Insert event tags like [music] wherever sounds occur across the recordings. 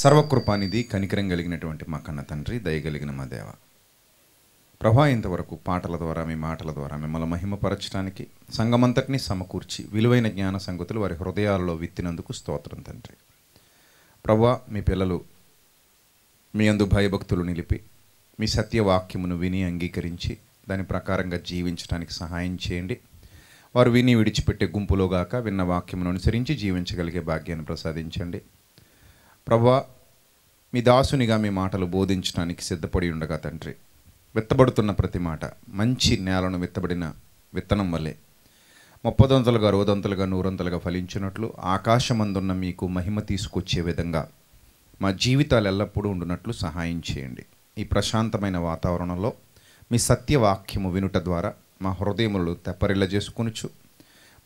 సర్వకృపానిధి కనికరం కలిగినటువంటి మా కన్న తండ్రి దయగలిగిన మా దేవ ప్రభా ఇంతవరకు పాటల ద్వారా మీ మాటల ద్వారా మిమ్మల్ని మహిమపరచడానికి సంఘమంతటిని సమకూర్చి విలువైన జ్ఞాన సంగతులు వారి హృదయాల్లో విత్తినందుకు స్తోత్రం తండ్రి ప్రభా మీ పిల్లలు మీ అందు భయభక్తులు నిలిపి మీ సత్యవాక్యమును విని అంగీకరించి దాని ప్రకారంగా జీవించడానికి సహాయం చేయండి వారు విని విడిచిపెట్టే గుంపులోగాక విన్న వాక్యమును అనుసరించి జీవించగలిగే భాగ్యాన్ని ప్రసాదించండి ప్రభా మీ దాసునిగా మీ మాటలు బోధించడానికి సిద్ధపడి ఉండగా తండ్రి విత్తబడుతున్న ప్రతి మాట మంచి నేలను విత్తబడిన విత్తనం వల్లే ముప్పదొంతలుగా అరవదొంతలుగా నూరొంతలుగా ఫలించినట్లు ఆకాశమందున్న మీకు మహిమ తీసుకొచ్చే విధంగా మా జీవితాలు ఎల్లప్పుడూ ఉండునట్లు సహాయం చేయండి ఈ ప్రశాంతమైన వాతావరణంలో మీ సత్యవాక్యము వినుట ద్వారా మా హృదయములు తెప్పరిల్ల చేసుకొనుచు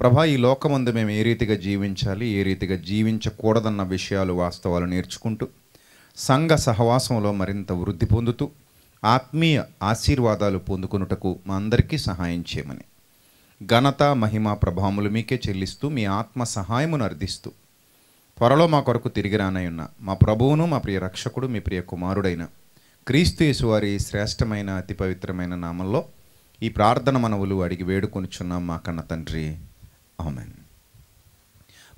ప్రభా ఈ లోకమందు మేము ఏ రీతిగా జీవించాలి ఏ రీతిగా జీవించకూడదన్న విషయాలు వాస్తవాలు నేర్చుకుంటూ సంఘ సహవాసంలో మరింత వృద్ధి పొందుతూ ఆత్మీయ ఆశీర్వాదాలు పొందుకున్నటకు మా అందరికీ సహాయం చేయమని ఘనత మహిమ ప్రభావములు మీకే చెల్లిస్తూ మీ ఆత్మ సహాయమును అర్థిస్తూ త్వరలో మా కొరకు తిరిగి ఉన్న మా ప్రభువును మా ప్రియ రక్షకుడు మీ ప్రియ కుమారుడైన క్రీస్తు యేసువారి శ్రేష్టమైన అతి పవిత్రమైన నామంలో ఈ ప్రార్థన మనవులు అడిగి వేడుకొనిచున్నాం మా కన్న తండ్రి ఆమె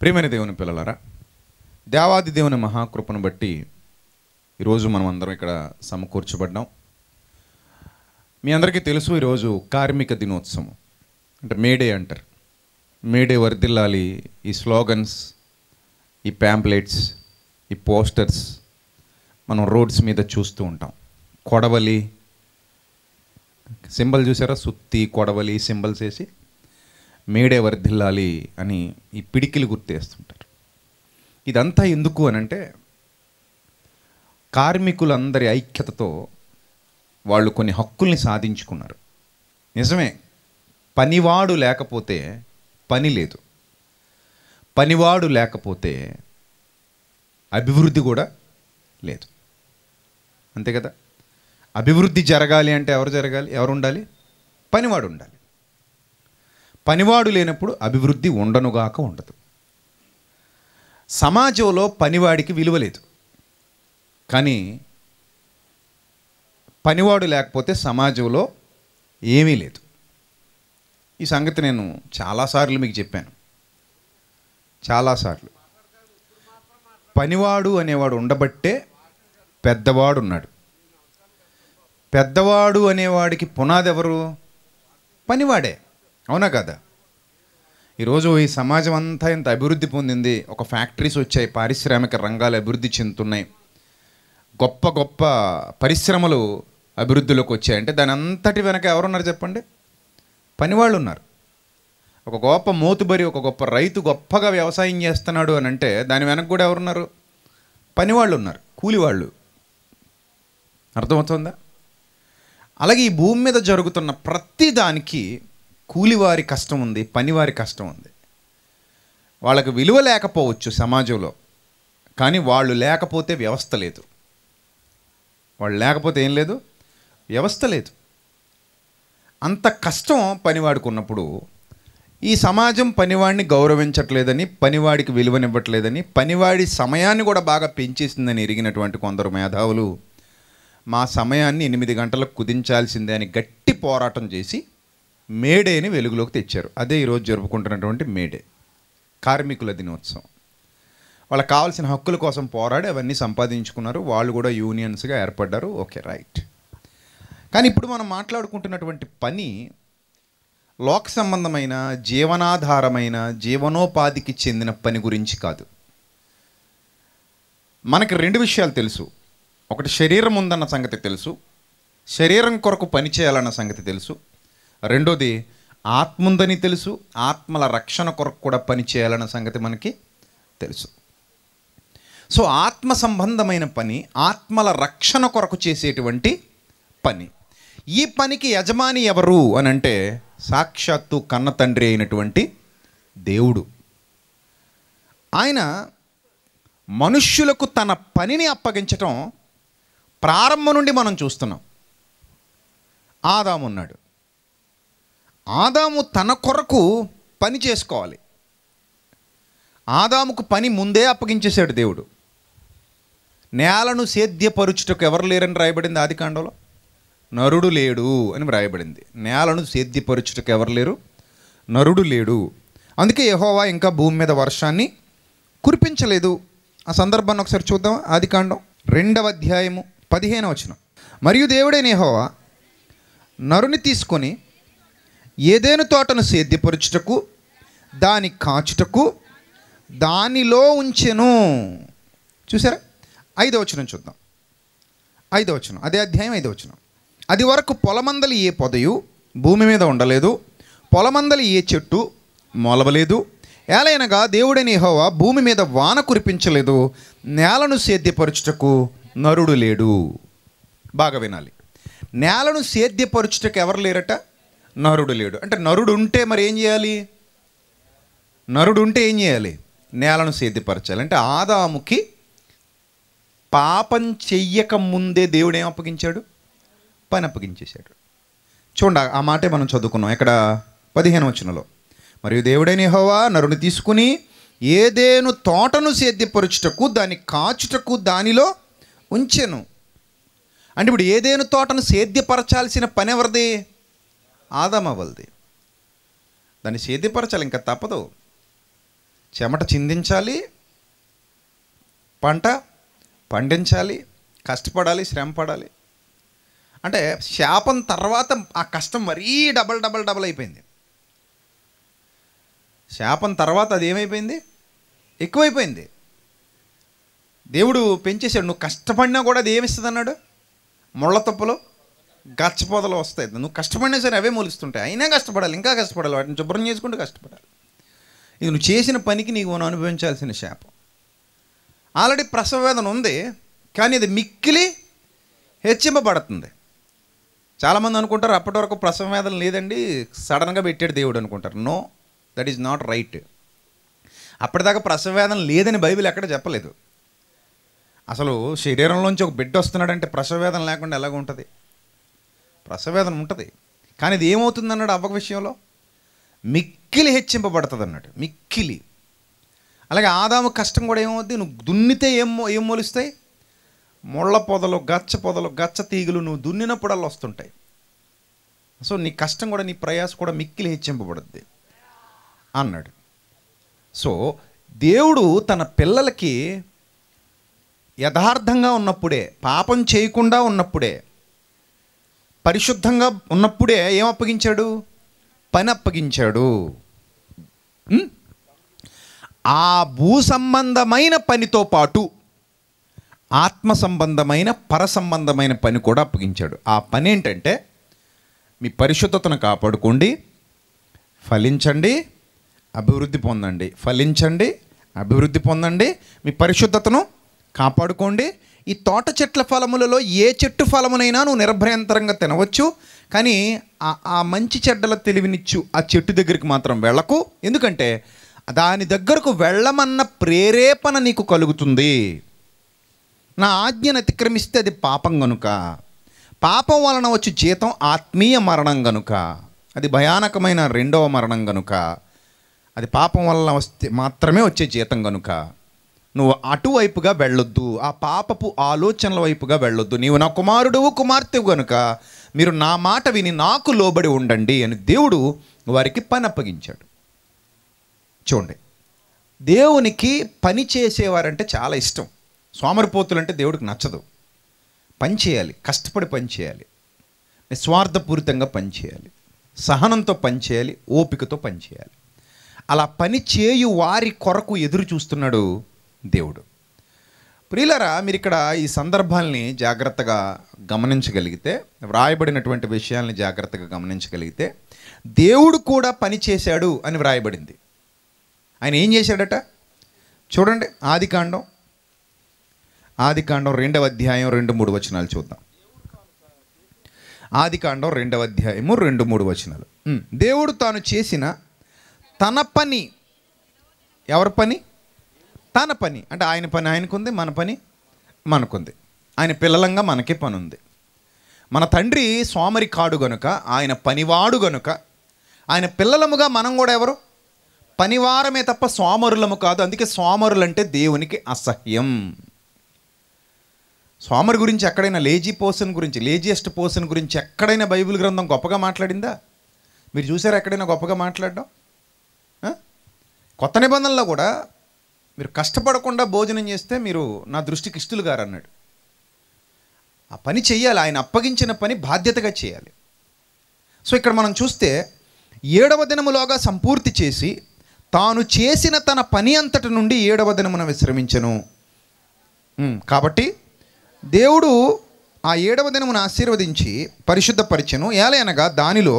ప్రియమైన దేవుని పిల్లలరా దేవాది దేవుని మహాకృపను బట్టి ఈరోజు మనం అందరం ఇక్కడ సమకూర్చబడ్డాం మీ అందరికీ తెలుసు ఈరోజు కార్మిక దినోత్సవం అంటే మేడే అంటారు మేడే వర్దిల్లాలి ఈ స్లోగన్స్ ఈ ప్యాంప్లెట్స్ ఈ పోస్టర్స్ మనం రోడ్స్ మీద చూస్తూ ఉంటాం కొడవలి సింబల్ చూసారా సుత్తి కొడవలి సింబల్స్ వేసి మేడే వర్ధిల్లాలి అని ఈ పిడికిలు గుర్తేస్తుంటారు ఇదంతా ఎందుకు అనంటే కార్మికులందరి ఐక్యతతో వాళ్ళు కొన్ని హక్కుల్ని సాధించుకున్నారు నిజమే పనివాడు లేకపోతే పని లేదు పనివాడు లేకపోతే అభివృద్ధి కూడా లేదు అంతే కదా అభివృద్ధి జరగాలి అంటే ఎవరు జరగాలి ఎవరు ఉండాలి పనివాడు ఉండాలి పనివాడు లేనప్పుడు అభివృద్ధి ఉండనుగాక ఉండదు సమాజంలో పనివాడికి విలువ లేదు కానీ పనివాడు లేకపోతే సమాజంలో ఏమీ లేదు ఈ సంగతి నేను చాలాసార్లు మీకు చెప్పాను చాలాసార్లు పనివాడు అనేవాడు ఉండబట్టే పెద్దవాడు ఉన్నాడు పెద్దవాడు అనేవాడికి పునాది ఎవరు పనివాడే అవునా కదా ఈరోజు ఈ సమాజం అంతా ఇంత అభివృద్ధి పొందింది ఒక ఫ్యాక్టరీస్ వచ్చాయి పారిశ్రామిక రంగాలు అభివృద్ధి చెందుతున్నాయి గొప్ప గొప్ప పరిశ్రమలు అభివృద్ధిలోకి వచ్చాయంటే దాని అంతటి వెనక ఎవరున్నారు చెప్పండి పనివాళ్ళు ఉన్నారు ఒక గొప్ప మోతుబరి ఒక గొప్ప రైతు గొప్పగా వ్యవసాయం చేస్తున్నాడు అని అంటే దాని వెనక కూడా ఎవరున్నారు పనివాళ్ళు ఉన్నారు కూలివాళ్ళు అర్థమవుతుందా అలాగే ఈ భూమి మీద జరుగుతున్న ప్రతి దానికి కూలివారి కష్టం ఉంది పనివారి కష్టం ఉంది వాళ్ళకు విలువ లేకపోవచ్చు సమాజంలో కానీ వాళ్ళు లేకపోతే వ్యవస్థ లేదు వాళ్ళు లేకపోతే ఏం లేదు వ్యవస్థ లేదు అంత కష్టం పనివాడికి ఉన్నప్పుడు ఈ సమాజం పనివాడిని గౌరవించట్లేదని పనివాడికి విలువనివ్వట్లేదని పనివాడి సమయాన్ని కూడా బాగా పెంచేసిందని ఎరిగినటువంటి కొందరు మేధావులు మా సమయాన్ని ఎనిమిది గంటలకు కుదించాల్సిందే అని గట్టి పోరాటం చేసి మేడేని వెలుగులోకి తెచ్చారు అదే ఈరోజు జరుపుకుంటున్నటువంటి మేడే కార్మికుల దినోత్సవం వాళ్ళకి కావాల్సిన హక్కుల కోసం పోరాడి అవన్నీ సంపాదించుకున్నారు వాళ్ళు కూడా యూనియన్స్గా ఏర్పడ్డారు ఓకే రైట్ కానీ ఇప్పుడు మనం మాట్లాడుకుంటున్నటువంటి పని లోక సంబంధమైన జీవనాధారమైన జీవనోపాధికి చెందిన పని గురించి కాదు మనకి రెండు విషయాలు తెలుసు ఒకటి శరీరం ఉందన్న సంగతి తెలుసు శరీరం కొరకు పని చేయాలన్న సంగతి తెలుసు రెండోది ఆత్మ ఉందని తెలుసు ఆత్మల రక్షణ కొరకు కూడా పనిచేయాలన్న సంగతి మనకి తెలుసు సో ఆత్మ సంబంధమైన పని ఆత్మల రక్షణ కొరకు చేసేటువంటి పని ఈ పనికి యజమాని ఎవరు అని అంటే సాక్షాత్తు కన్న తండ్రి అయినటువంటి దేవుడు ఆయన మనుష్యులకు తన పనిని అప్పగించటం ప్రారంభం నుండి మనం చూస్తున్నాం ఆదామున్నాడు ఆదాము తన కొరకు పని చేసుకోవాలి ఆదాముకు పని ముందే అప్పగించేశాడు దేవుడు నేలను సేద్యపరుచుటకు ఎవరు లేరని రాయబడింది ఆది కాండంలో నరుడు లేడు అని వ్రాయబడింది నేలను సేద్యపరుచుటకు ఎవరు లేరు నరుడు లేడు అందుకే యహోవా ఇంకా భూమి మీద వర్షాన్ని కురిపించలేదు ఆ సందర్భాన్ని ఒకసారి చూద్దాం ఆది కాండం రెండవ అధ్యాయము పదిహేను వచనం మరియు దేవుడే నేహోవా నరుని తీసుకొని ఏదేను తోటను సేద్యపరచుటకు దాని కాచుటకు దానిలో ఉంచెను చూసారా ఐదవచనం వచనం చూద్దాం ఐదో వచనం అదే అధ్యాయం ఐదవచనం వచనం అది వరకు పొలమందలు ఏ పొదయు భూమి మీద ఉండలేదు పొలమందలు ఏ చెట్టు మొలవలేదు ఏలైనగా దేవుడైన హోవా భూమి మీద వాన కురిపించలేదు నేలను సేద్యపరచుటకు నరుడు లేడు బాగా వినాలి నేలను సేద్యపరచుటకు ఎవరు లేరట నరుడు లేడు అంటే నరుడు ఉంటే మరి ఏం చేయాలి నరుడు ఉంటే ఏం చేయాలి నేలను సేద్యపరచాలి అంటే ఆదాముకి పాపం చెయ్యక ముందే దేవుడు ఏం అప్పగించాడు పని అప్పగించేశాడు చూడండి ఆ మాటే మనం చదువుకున్నాం ఇక్కడ పదిహేను వచనంలో మరియు దేవుడైన హోవా నరుని తీసుకుని ఏదేను తోటను సేద్యపరుచుటకు దాన్ని కాచుటకు దానిలో ఉంచెను అంటే ఇప్పుడు ఏదేను తోటను సేద్యపరచాల్సిన పని ఎవరిది ఆదామవల్ది దాన్ని సేదిపరచాలి ఇంకా తప్పదు చెమట చిందించాలి పంట పండించాలి కష్టపడాలి శ్రమ పడాలి అంటే శాపం తర్వాత ఆ కష్టం మరీ డబల్ డబల్ డబల్ అయిపోయింది శాపం తర్వాత అది ఏమైపోయింది ఎక్కువైపోయింది దేవుడు పెంచేశాడు నువ్వు కష్టపడినా కూడా అది ఏమిస్తుంది అన్నాడు ముళ్ళ తప్పులో గచ్చపోదలు వస్తాయి నువ్వు కష్టపడినా సరే అవే మొలుస్తుంటాయి అయినా కష్టపడాలి ఇంకా కష్టపడాలి వాటిని శుభ్రం చేసుకుంటూ కష్టపడాలి ఇది నువ్వు చేసిన పనికి నీకు మనం అనుభవించాల్సిన శాపం ఆల్రెడీ ప్రసవ వేదన ఉంది కానీ అది మిక్కిలి హెచ్చింపబడుతుంది చాలామంది అనుకుంటారు అప్పటి వరకు ప్రసవ వేదన లేదండి సడన్గా పెట్టాడు దేవుడు అనుకుంటారు no that is not right అప్పటిదాకా ప్రసవ వేదన లేదని బైబిల్ ఎక్కడ చెప్పలేదు అసలు శరీరంలోంచి ఒక బిడ్డ వస్తున్నాడంటే ప్రసవ వేదన లేకుండా ఎలాగ ఉంటుంది ప్రసవేదన ఉంటుంది కానీ ఇది ఏమవుతుందన్నాడు అవ్వక విషయంలో మిక్కిలి హెచ్చింపబడుతుంది అన్నాడు మిక్కిలి అలాగే ఆదాము కష్టం కూడా ఏమవుద్ది నువ్వు దున్నితే ఏం ఏం మొలుస్తాయి ముళ్ళ పొదలు గచ్చ పొదలు గచ్చ తీగలు నువ్వు అలా వస్తుంటాయి సో నీ కష్టం కూడా నీ ప్రయాసం కూడా మిక్కిలి హెచ్చింపబడుద్ది అన్నాడు సో దేవుడు తన పిల్లలకి యథార్థంగా ఉన్నప్పుడే పాపం చేయకుండా ఉన్నప్పుడే పరిశుద్ధంగా ఉన్నప్పుడే ఏం అప్పగించాడు పని అప్పగించాడు ఆ భూ సంబంధమైన పనితో పాటు ఆత్మ సంబంధమైన పర సంబంధమైన పని కూడా అప్పగించాడు ఆ పని ఏంటంటే మీ పరిశుద్ధతను కాపాడుకోండి ఫలించండి అభివృద్ధి పొందండి ఫలించండి అభివృద్ధి పొందండి మీ పరిశుద్ధతను కాపాడుకోండి ఈ తోట చెట్ల ఫలములలో ఏ చెట్టు ఫలమునైనా నువ్వు నిర్భయంతరంగా తినవచ్చు కానీ ఆ మంచి చెడ్డల తెలివినిచ్చు ఆ చెట్టు దగ్గరికి మాత్రం వెళ్ళకు ఎందుకంటే దాని దగ్గరకు వెళ్ళమన్న ప్రేరేపణ నీకు కలుగుతుంది నా ఆజ్ఞను అతిక్రమిస్తే అది పాపం గనుక పాపం వలన వచ్చి జీతం ఆత్మీయ మరణం గనుక అది భయానకమైన రెండవ మరణం గనుక అది పాపం వలన వస్తే మాత్రమే వచ్చే జీతం గనుక నువ్వు అటువైపుగా వెళ్ళొద్దు ఆ పాపపు ఆలోచనల వైపుగా వెళ్ళొద్దు నీవు నా కుమారుడు కుమార్తెవు గనుక మీరు నా మాట విని నాకు లోబడి ఉండండి అని దేవుడు వారికి పని అప్పగించాడు చూడండి దేవునికి పని చేసేవారంటే చాలా ఇష్టం అంటే దేవుడికి నచ్చదు పని చేయాలి కష్టపడి పని చేయాలి నిస్వార్థపూరితంగా పనిచేయాలి సహనంతో పనిచేయాలి ఓపికతో పనిచేయాలి అలా పని చేయు వారి కొరకు ఎదురు చూస్తున్నాడు దేవుడు ప్రియులరా మీరు ఇక్కడ ఈ సందర్భాల్ని జాగ్రత్తగా గమనించగలిగితే వ్రాయబడినటువంటి విషయాల్ని జాగ్రత్తగా గమనించగలిగితే దేవుడు కూడా పని చేశాడు అని వ్రాయబడింది ఆయన ఏం చేశాడట చూడండి ఆది కాండం ఆది కాండం రెండవ అధ్యాయం రెండు మూడు వచనాలు చూద్దాం ఆది కాండం రెండవ అధ్యాయము రెండు మూడు వచనాలు దేవుడు తాను చేసిన తన పని ఎవరి పని తన పని అంటే ఆయన పని ఆయనకుంది మన పని మనకుంది ఆయన పిల్లలంగా మనకే పని ఉంది మన తండ్రి సోమరి కాడు గనుక ఆయన పనివాడు గనుక ఆయన పిల్లలముగా మనం కూడా ఎవరు పనివారమే తప్ప సోమరులము కాదు అందుకే సోమరులంటే దేవునికి అసహ్యం సోమరు గురించి ఎక్కడైనా లేజీ పోసన్ గురించి లేజియెస్ట్ పోసన్ గురించి ఎక్కడైనా బైబిల్ గ్రంథం గొప్పగా మాట్లాడిందా మీరు చూసారా ఎక్కడైనా గొప్పగా మాట్లాడడం కొత్త నిబంధనలో కూడా మీరు కష్టపడకుండా భోజనం చేస్తే మీరు నా దృష్టికి ఇష్టలు గారు అన్నాడు ఆ పని చెయ్యాలి ఆయన అప్పగించిన పని బాధ్యతగా చేయాలి సో ఇక్కడ మనం చూస్తే ఏడవ దినములోగా సంపూర్తి చేసి తాను చేసిన తన పని అంతటి నుండి ఏడవ దినమున విశ్రమించను కాబట్టి దేవుడు ఆ ఏడవ దినమును ఆశీర్వదించి పరిశుద్ధపరిచను ఏలయనగా దానిలో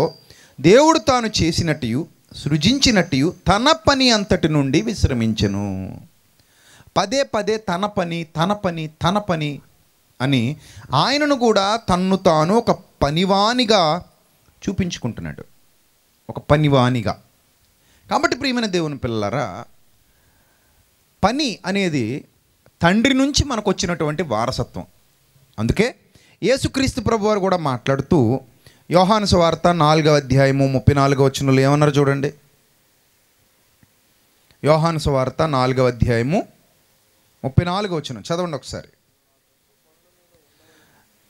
దేవుడు తాను చేసినట్టు సృజించినట్టు తన పని అంతటి నుండి విశ్రమించను పదే పదే తన పని తన పని తన పని అని ఆయనను కూడా తన్ను తాను ఒక పనివానిగా చూపించుకుంటున్నాడు ఒక పనివానిగా కాబట్టి ప్రియమైన దేవుని పిల్లలారా పని అనేది తండ్రి నుంచి మనకు వచ్చినటువంటి వారసత్వం అందుకే యేసుక్రీస్తు ప్రభు వారు కూడా మాట్లాడుతూ యోహాను స్వార్త నాలుగవ అధ్యాయము ముప్పై నాలుగవ వచ్చినలు ఏమన్నారు చూడండి యోహాను స్వార్త నాలుగవ అధ్యాయము ముప్పై నాలుగు వచ్చిన చదవండి ఒకసారి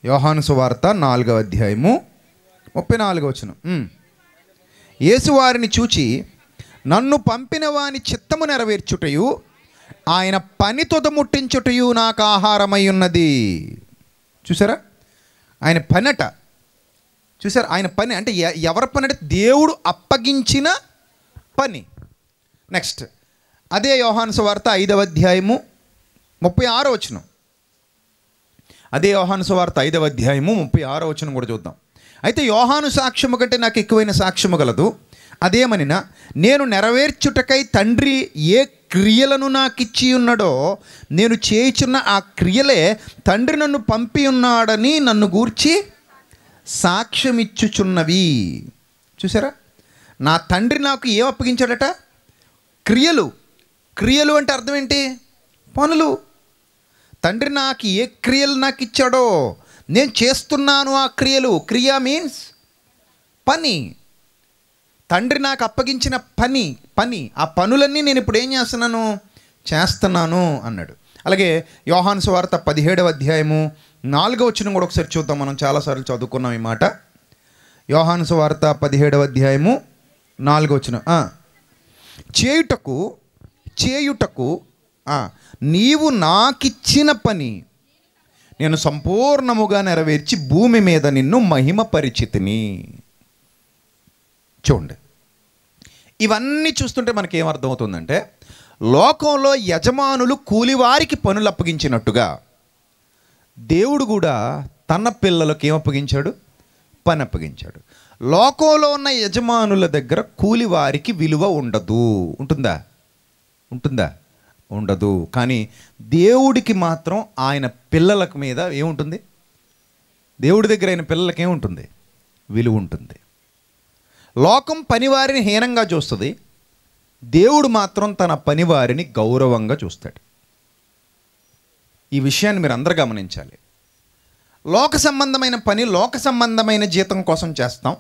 యోహాను సువార్త నాలుగవ అధ్యాయము ముప్పై నాలుగు వచ్చిన యేసు వారిని చూచి నన్ను పంపిన వాని చిత్తము నెరవేర్చుటయు ఆయన పని ముట్టించుటయు నాకు ఆహారమై ఉన్నది చూసారా ఆయన పనట చూసారు ఆయన పని అంటే ఎవరి పని అంటే దేవుడు అప్పగించిన పని నెక్స్ట్ అదే యోహాను వార్త ఐదవ అధ్యాయము ముప్పై ఆరో వచనం అదే యోహాను సువార్త ఐదవ అధ్యాయము ముప్పై ఆరో వచనం కూడా చూద్దాం అయితే యోహాను సాక్ష్యము కంటే నాకు ఎక్కువైన సాక్ష్యము గలదు అదేమనినా నేను నెరవేర్చుటకై తండ్రి ఏ క్రియలను నాకు ఇచ్చి ఉన్నాడో నేను చేయుచున్న ఆ క్రియలే తండ్రి నన్ను పంపి ఉన్నాడని నన్ను గూర్చి సాక్ష్యం ఇచ్చుచున్నవి చూసారా నా తండ్రి నాకు ఏం అప్పగించాడట క్రియలు క్రియలు అంటే అర్థం ఏంటి పనులు తండ్రి నాకు ఏ క్రియలు నాకు ఇచ్చాడో నేను చేస్తున్నాను ఆ క్రియలు క్రియ మీన్స్ పని తండ్రి నాకు అప్పగించిన పని పని ఆ పనులన్నీ నేను ఇప్పుడు ఏం చేస్తున్నాను చేస్తున్నాను అన్నాడు అలాగే యోహాన్ వార్త పదిహేడవ అధ్యాయము నాలుగవ వచ్చిన కూడా ఒకసారి చూద్దాం మనం చాలాసార్లు చదువుకున్నాం ఈ మాట యోహాను సువార్త పదిహేడవ అధ్యాయము నాలుగవ వచ్చిన చేయుటకు చేయుటకు నీవు నాకిచ్చిన పని నేను సంపూర్ణముగా నెరవేర్చి భూమి మీద నిన్ను మహిమ పరిచితిని చూడండి ఇవన్నీ చూస్తుంటే మనకి ఏమర్థమవుతుందంటే లోకంలో యజమానులు కూలివారికి పనులు అప్పగించినట్టుగా దేవుడు కూడా తన పిల్లలకు ఏం అప్పగించాడు పని అప్పగించాడు లోకంలో ఉన్న యజమానుల దగ్గర కూలివారికి విలువ ఉండదు ఉంటుందా ఉంటుందా ఉండదు కానీ దేవుడికి మాత్రం ఆయన పిల్లలకు మీద ఏముంటుంది దేవుడి దగ్గర అయిన పిల్లలకి ఏముంటుంది విలువ ఉంటుంది లోకం పనివారిని హీనంగా చూస్తుంది దేవుడు మాత్రం తన పనివారిని గౌరవంగా చూస్తాడు ఈ విషయాన్ని మీరు అందరు గమనించాలి లోక సంబంధమైన పని లోక సంబంధమైన జీతం కోసం చేస్తాం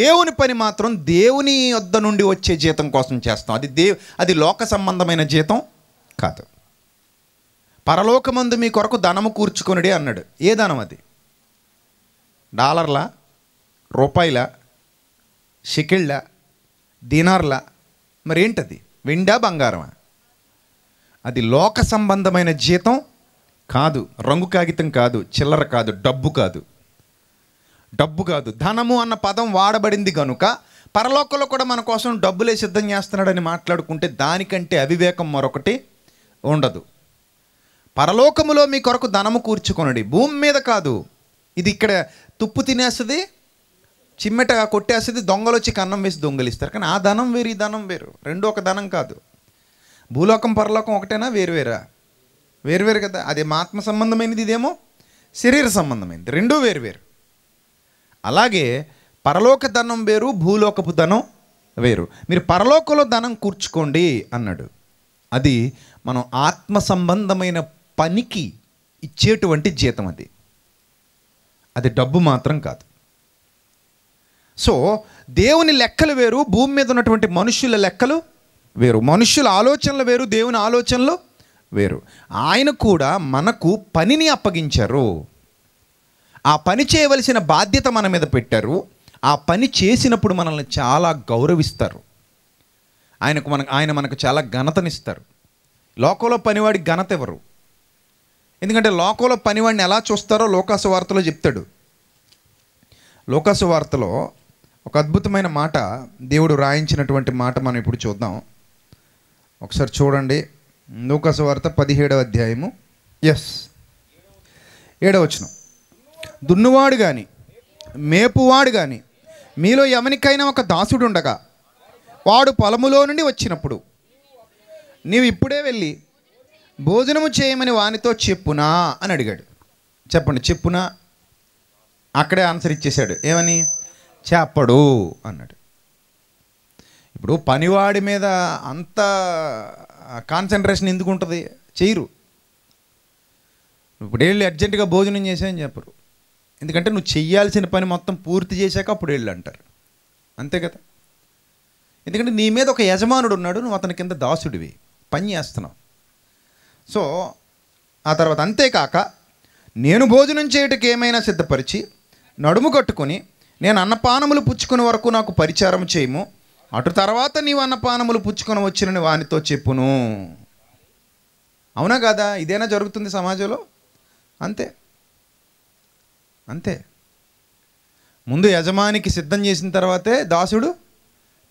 దేవుని పని మాత్రం దేవుని వద్ద నుండి వచ్చే జీతం కోసం చేస్తాం అది దేవు అది లోక సంబంధమైన జీతం కాదు పరలోకమందు మీ కొరకు ధనము కూర్చుకొనిడే అన్నాడు ఏ ధనం అది డాలర్ల రూపాయల షికిళ్ళ దినార్ల మరేంటది వెండా బంగారమా అది లోక సంబంధమైన జీతం కాదు రంగు కాగితం కాదు చిల్లర కాదు డబ్బు కాదు డబ్బు కాదు ధనము అన్న పదం వాడబడింది కనుక పరలోకంలో కూడా మన కోసం డబ్బులే సిద్ధం చేస్తున్నాడని మాట్లాడుకుంటే దానికంటే అవివేకం మరొకటి ఉండదు పరలోకములో మీ కొరకు ధనము కూర్చుకొనడి భూమి మీద కాదు ఇది ఇక్కడ తుప్పు తినేస్తుంది చిమ్మెట కొట్టేస్తుంది దొంగలు వచ్చి కన్నం వేసి దొంగలిస్తారు కానీ ఆ ధనం వేరు ఈ ధనం వేరు రెండు ఒక ధనం కాదు భూలోకం పరలోకం ఒకటేనా వేరువేరా వేరువేరు కదా అదే ఆత్మ సంబంధమైనది ఇదేమో శరీర సంబంధమైనది రెండూ వేరువేరు అలాగే పరలోక ధనం వేరు భూలోకపు ధనం వేరు మీరు పరలోకంలో ధనం కూర్చుకోండి అన్నాడు అది మనం ఆత్మ సంబంధమైన పనికి ఇచ్చేటువంటి జీతం అది అది డబ్బు మాత్రం కాదు సో దేవుని లెక్కలు వేరు భూమి మీద ఉన్నటువంటి మనుషుల లెక్కలు వేరు మనుషుల ఆలోచనలు వేరు దేవుని ఆలోచనలు వేరు ఆయన కూడా మనకు పనిని అప్పగించారు ఆ పని చేయవలసిన బాధ్యత మన మీద పెట్టారు ఆ పని చేసినప్పుడు మనల్ని చాలా గౌరవిస్తారు ఆయనకు మన ఆయన మనకు చాలా ఘనతనిస్తారు లోకంలో పనివాడి ఘనత ఎవరు ఎందుకంటే లోకంలో పనివాడిని ఎలా చూస్తారో లోకాసు వార్తలో చెప్తాడు లోకాసు వార్తలో ఒక అద్భుతమైన మాట దేవుడు రాయించినటువంటి మాట మనం ఇప్పుడు చూద్దాం ఒకసారి చూడండి లోకాసు వార్త పదిహేడవ అధ్యాయము ఎస్ ఏడవచనం దున్నువాడు కానీ మేపువాడు కానీ మీలో ఎవరికైనా ఒక దాసుడు ఉండగా వాడు పొలములో నుండి వచ్చినప్పుడు నీవు ఇప్పుడే వెళ్ళి భోజనము చేయమని వానితో చెప్పునా అని అడిగాడు చెప్పండి చెప్పునా అక్కడే ఆన్సర్ ఇచ్చేశాడు ఏమని చెప్పడు అన్నాడు ఇప్పుడు పనివాడి మీద అంత కాన్సన్ట్రేషన్ ఎందుకు ఉంటుంది చేయరు ఇప్పుడు వెళ్ళి అర్జెంటుగా భోజనం అని చెప్పరు ఎందుకంటే నువ్వు చేయాల్సిన పని మొత్తం పూర్తి చేశాక అప్పుడు వెళ్ళు అంటారు అంతే కదా ఎందుకంటే నీ మీద ఒక యజమానుడు ఉన్నాడు నువ్వు అతని కింద దాసుడివి పని చేస్తున్నావు సో ఆ తర్వాత అంతేకాక నేను భోజనం చేయటకి ఏమైనా సిద్ధపరిచి నడుము కట్టుకొని నేను అన్నపానములు పుచ్చుకుని వరకు నాకు పరిచారం చేయము అటు తర్వాత నీవు అన్నపానములు పుచ్చుకొని వచ్చినని వానితో చెప్పును అవునా కదా ఇదేనా జరుగుతుంది సమాజంలో అంతే అంతే ముందు యజమానికి సిద్ధం చేసిన తర్వాతే దాసుడు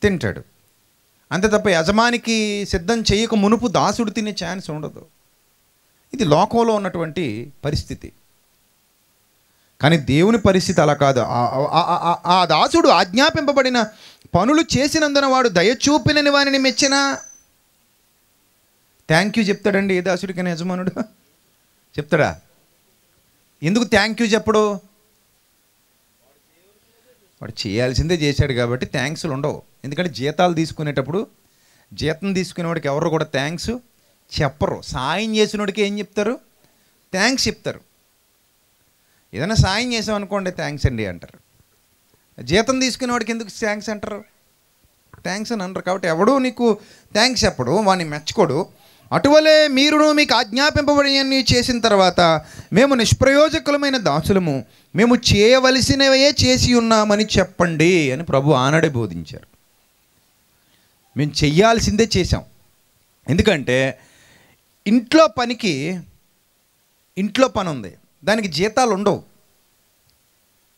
తింటాడు అంతే తప్ప యజమానికి సిద్ధం చేయక మునుపు దాసుడు తినే ఛాన్స్ ఉండదు ఇది లోకంలో ఉన్నటువంటి పరిస్థితి కానీ దేవుని పరిస్థితి అలా కాదు ఆ దాసుడు ఆజ్ఞాపింపబడిన పనులు చేసినందున వాడు దయచూపినని వారిని మెచ్చిన థ్యాంక్ యూ చెప్తాడండి ఏ దాసుడికైనా యజమానుడు [laughs] చెప్తాడా ఎందుకు థ్యాంక్ యూ చెప్పడు వాడు చేయాల్సిందే చేశాడు కాబట్టి థ్యాంక్స్లు ఉండవు ఎందుకంటే జీతాలు తీసుకునేటప్పుడు జీతం తీసుకునేవాడికి ఎవరు కూడా థ్యాంక్స్ చెప్పరు సాయం వాడికి ఏం చెప్తారు థ్యాంక్స్ చెప్తారు ఏదైనా సాయం చేసామనుకోండి థ్యాంక్స్ అండి అంటారు జీతం తీసుకునేవాడికి ఎందుకు థ్యాంక్స్ అంటారు థ్యాంక్స్ అని అంటారు కాబట్టి ఎవడూ నీకు థ్యాంక్స్ చెప్పడు వాడిని మెచ్చుకోడు అటువలే మీరును మీకు ఆజ్ఞాపింపబడి చేసిన తర్వాత మేము నిష్ప్రయోజకులమైన దాసులము మేము చేయవలసినవే చేసి ఉన్నామని చెప్పండి అని ప్రభు ఆనడే బోధించారు మేము చెయ్యాల్సిందే చేసాం ఎందుకంటే ఇంట్లో పనికి ఇంట్లో పని ఉంది దానికి జీతాలు ఉండవు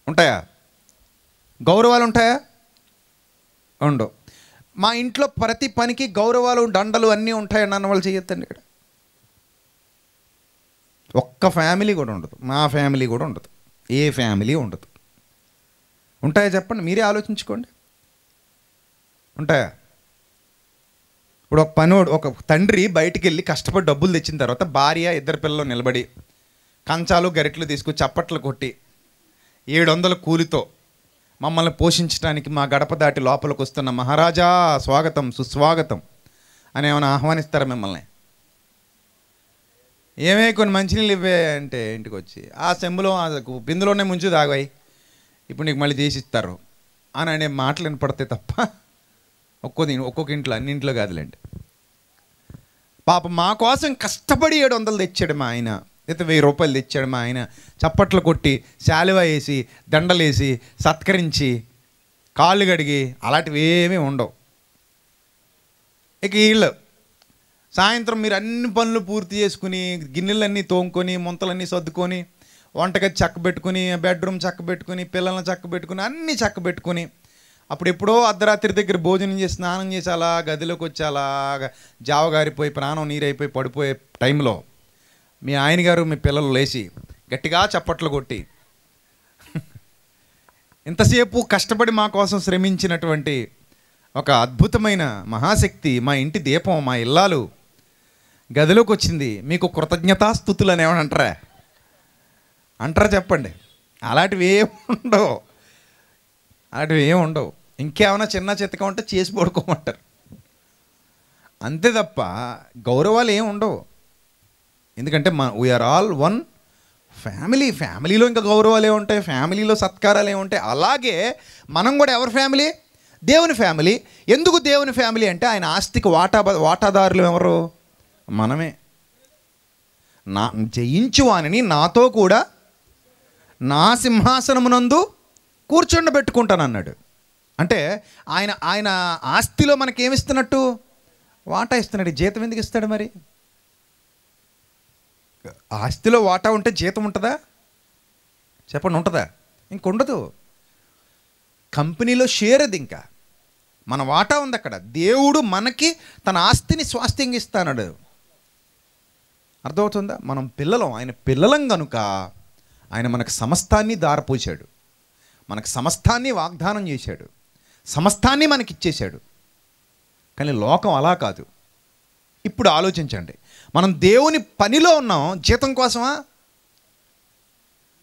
ఉంటాయా గౌరవాలు ఉంటాయా ఉండవు మా ఇంట్లో ప్రతి పనికి గౌరవాలు దండలు అన్నీ ఉంటాయని అన్న వాళ్ళు చేయొద్దండి ఇక్కడ ఒక్క ఫ్యామిలీ కూడా ఉండదు మా ఫ్యామిలీ కూడా ఉండదు ఏ ఫ్యామిలీ ఉండదు ఉంటాయా చెప్పండి మీరే ఆలోచించుకోండి ఉంటాయా ఇప్పుడు ఒక పని ఒక తండ్రి బయటికి వెళ్ళి కష్టపడి డబ్బులు తెచ్చిన తర్వాత భార్య ఇద్దరు పిల్లలు నిలబడి కంచాలు గరిట్లు తీసుకుని చప్పట్లు కొట్టి ఏడు వందల కూలితో మమ్మల్ని పోషించడానికి మా గడప దాటి లోపలికి వస్తున్న మహారాజా స్వాగతం సుస్వాగతం అని ఏమైనా ఆహ్వానిస్తారా మిమ్మల్ని ఏమే కొన్ని మంచినీళ్ళు ఇవ్వే అంటే ఇంటికి వచ్చి ఆ సెంబులో బిందులోనే ముంచు తాగాయి ఇప్పుడు నీకు మళ్ళీ చేసి ఇస్తారు అని అనే మాటలు వినపడతాయి తప్ప ఒక్కో ఒక్కొక్క ఇంట్లో అన్నింట్లో కాదులేండి పాప మా కోసం కష్టపడి ఏడు వందలు తెచ్చాడు మా ఆయన అయితే వెయ్యి రూపాయలు తెచ్చాడు మా ఆయన చప్పట్లు కొట్టి శాలువ వేసి దండలేసి సత్కరించి కాళ్ళు కడిగి అలాంటివి ఏమీ ఉండవు ఇక వీళ్ళు సాయంత్రం మీరు అన్ని పనులు పూర్తి చేసుకుని గిన్నెలన్నీ తోముకొని ముంతలన్నీ సర్దుకొని వంటగది చక్క పెట్టుకుని బెడ్రూమ్ చక్క పెట్టుకుని పిల్లల్ని చక్క పెట్టుకుని అన్నీ చక్క పెట్టుకుని అప్పుడు ఎప్పుడో అర్ధరాత్రి దగ్గర భోజనం చేసి స్నానం చేసి అలా గదిలోకి వచ్చి అలాగా జావగారిపోయి ప్రాణం నీరైపోయి పడిపోయే టైంలో మీ ఆయన గారు మీ పిల్లలు లేచి గట్టిగా చప్పట్లు కొట్టి ఇంతసేపు కష్టపడి మా కోసం శ్రమించినటువంటి ఒక అద్భుతమైన మహాశక్తి మా ఇంటి దీపం మా ఇల్లాలు గదిలోకి వచ్చింది మీకు కృతజ్ఞతాస్థుతులు ఏమని అంటారా అంటారా చెప్పండి అలాంటివి ఏముండవు అలాంటివి ఏమి ఉండవు ఇంకేమైనా చిన్న చిత్తగా ఉంటే చేసి పడుకోమంటారు అంతే తప్ప గౌరవాలు ఏమి ఉండవు ఎందుకంటే మా వీఆర్ ఆల్ వన్ ఫ్యామిలీ ఫ్యామిలీలో ఇంకా గౌరవాలు ఉంటాయి ఫ్యామిలీలో సత్కారాలు ఉంటాయి అలాగే మనం కూడా ఎవరి ఫ్యామిలీ దేవుని ఫ్యామిలీ ఎందుకు దేవుని ఫ్యామిలీ అంటే ఆయన ఆస్తికి వాటా వాటాదారులు ఎవరు మనమే నా జయించువాని నాతో కూడా నా సింహాసనమునందు అన్నాడు అంటే ఆయన ఆయన ఆస్తిలో మనకేమిస్తున్నట్టు వాటా ఇస్తున్నాడు జీతం ఎందుకు ఇస్తాడు మరి ఆస్తిలో వాటా ఉంటే జీతం ఉంటుందా చెప్పండి ఉంటుందా ఇంకొండదు కంపెనీలో షేర్ అది ఇంకా మన వాటా ఉంది అక్కడ దేవుడు మనకి తన ఆస్తిని స్వాస్థ్యంగా ఇస్తానాడు అర్థమవుతుందా మనం పిల్లలం ఆయన పిల్లలం కనుక ఆయన మనకు సమస్తాన్ని దారపోశాడు మనకు సమస్తాన్ని వాగ్దానం చేశాడు సమస్తాన్ని మనకిచ్చేశాడు కానీ లోకం అలా కాదు ఇప్పుడు ఆలోచించండి మనం దేవుని పనిలో ఉన్నాం జీతం కోసమా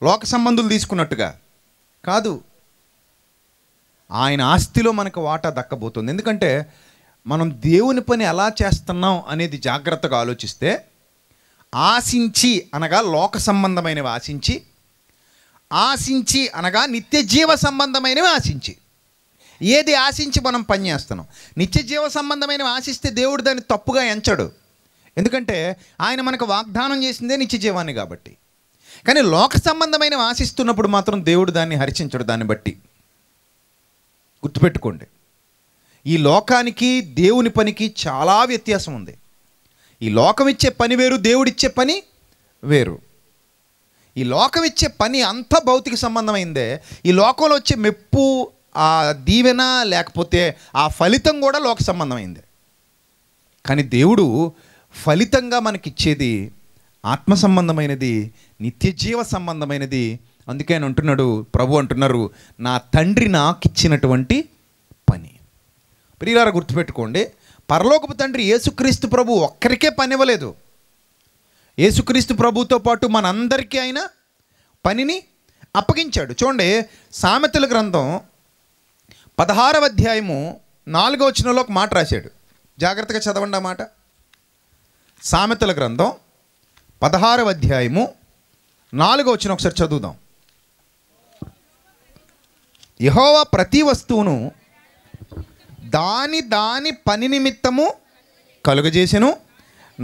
లోక సంబంధులు తీసుకున్నట్టుగా కాదు ఆయన ఆస్తిలో మనకు వాటా దక్కబోతుంది ఎందుకంటే మనం దేవుని పని ఎలా చేస్తున్నాం అనేది జాగ్రత్తగా ఆలోచిస్తే ఆశించి అనగా లోక సంబంధమైనవి ఆశించి ఆశించి అనగా నిత్య జీవ సంబంధమైనవి ఆశించి ఏది ఆశించి మనం పనిచేస్తున్నాం నిత్య జీవ సంబంధమైనవి ఆశిస్తే దేవుడు దాన్ని తప్పుగా ఎంచడు ఎందుకంటే ఆయన మనకు వాగ్దానం చేసిందే నిత్యజీవాన్ని కాబట్టి కానీ లోక సంబంధమైన ఆశిస్తున్నప్పుడు మాత్రం దేవుడు దాన్ని హరిచించడు దాన్ని బట్టి గుర్తుపెట్టుకోండి ఈ లోకానికి దేవుని పనికి చాలా వ్యత్యాసం ఉంది ఈ లోకం ఇచ్చే పని వేరు దేవుడిచ్చే పని వేరు ఈ లోకం ఇచ్చే పని అంత భౌతిక సంబంధమైందే ఈ లోకంలో వచ్చే మెప్పు ఆ దీవెన లేకపోతే ఆ ఫలితం కూడా లోక సంబంధమైందే కానీ దేవుడు ఫలితంగా మనకిచ్చేది ఆత్మ సంబంధమైనది నిత్య జీవ సంబంధమైనది అందుకే ఆయన అంటున్నాడు ప్రభు అంటున్నారు నా తండ్రి నాకిచ్చినటువంటి పని ప్రియులార గుర్తుపెట్టుకోండి పరలోకపు తండ్రి యేసుక్రీస్తు ప్రభు ఒక్కరికే పని ఇవ్వలేదు యేసుక్రీస్తు ప్రభుతో పాటు మనందరికీ ఆయన పనిని అప్పగించాడు చూడండి సామెతల గ్రంథం పదహారవ అధ్యాయము నాలుగో వచ్చినలో ఒక మాట రాశాడు జాగ్రత్తగా చదవండి ఆ మాట సామెతల గ్రంథం పదహారవ అధ్యాయము నాలుగో వచ్చిన ఒకసారి చదువుదాం యహోవ ప్రతి వస్తువును దాని దాని పని నిమిత్తము కలుగజేసెను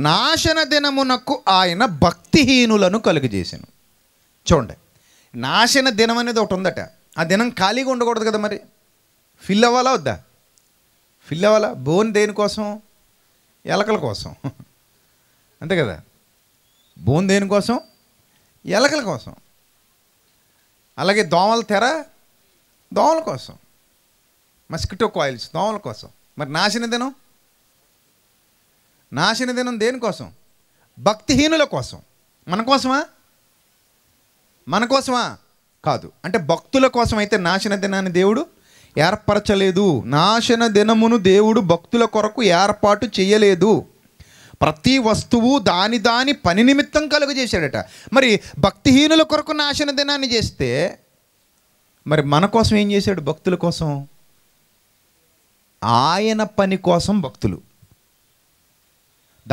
నాశన దినమునకు ఆయన భక్తిహీనులను కలుగజేసెను చూడండి నాశన దినం అనేది ఒకటి ఉందట ఆ దినం ఖాళీగా ఉండకూడదు కదా మరి ఫిల్ అవ్వాలా వద్దా ఫిల్ అవ్వాలా బోన్ దేనికోసం ఎలకల కోసం అంతే కదా బోన్ దేనికోసం ఎలకల కోసం అలాగే దోమల తెర దోమల కోసం మస్కిటో కాయిల్స్ దోమల కోసం మరి నాశన దినం నాశన దినం దేనికోసం భక్తిహీనుల కోసం మన కోసమా మన కోసమా కాదు అంటే భక్తుల కోసం అయితే నాశన దినాన్ని దేవుడు ఏర్పరచలేదు నాశన దినమును దేవుడు భక్తుల కొరకు ఏర్పాటు చేయలేదు ప్రతి వస్తువు దాని దాని పని నిమిత్తం కలుగజేశాడట మరి భక్తిహీనుల కొరకు నాశన దినాన్ని చేస్తే మరి మన కోసం ఏం చేశాడు భక్తుల కోసం ఆయన పని కోసం భక్తులు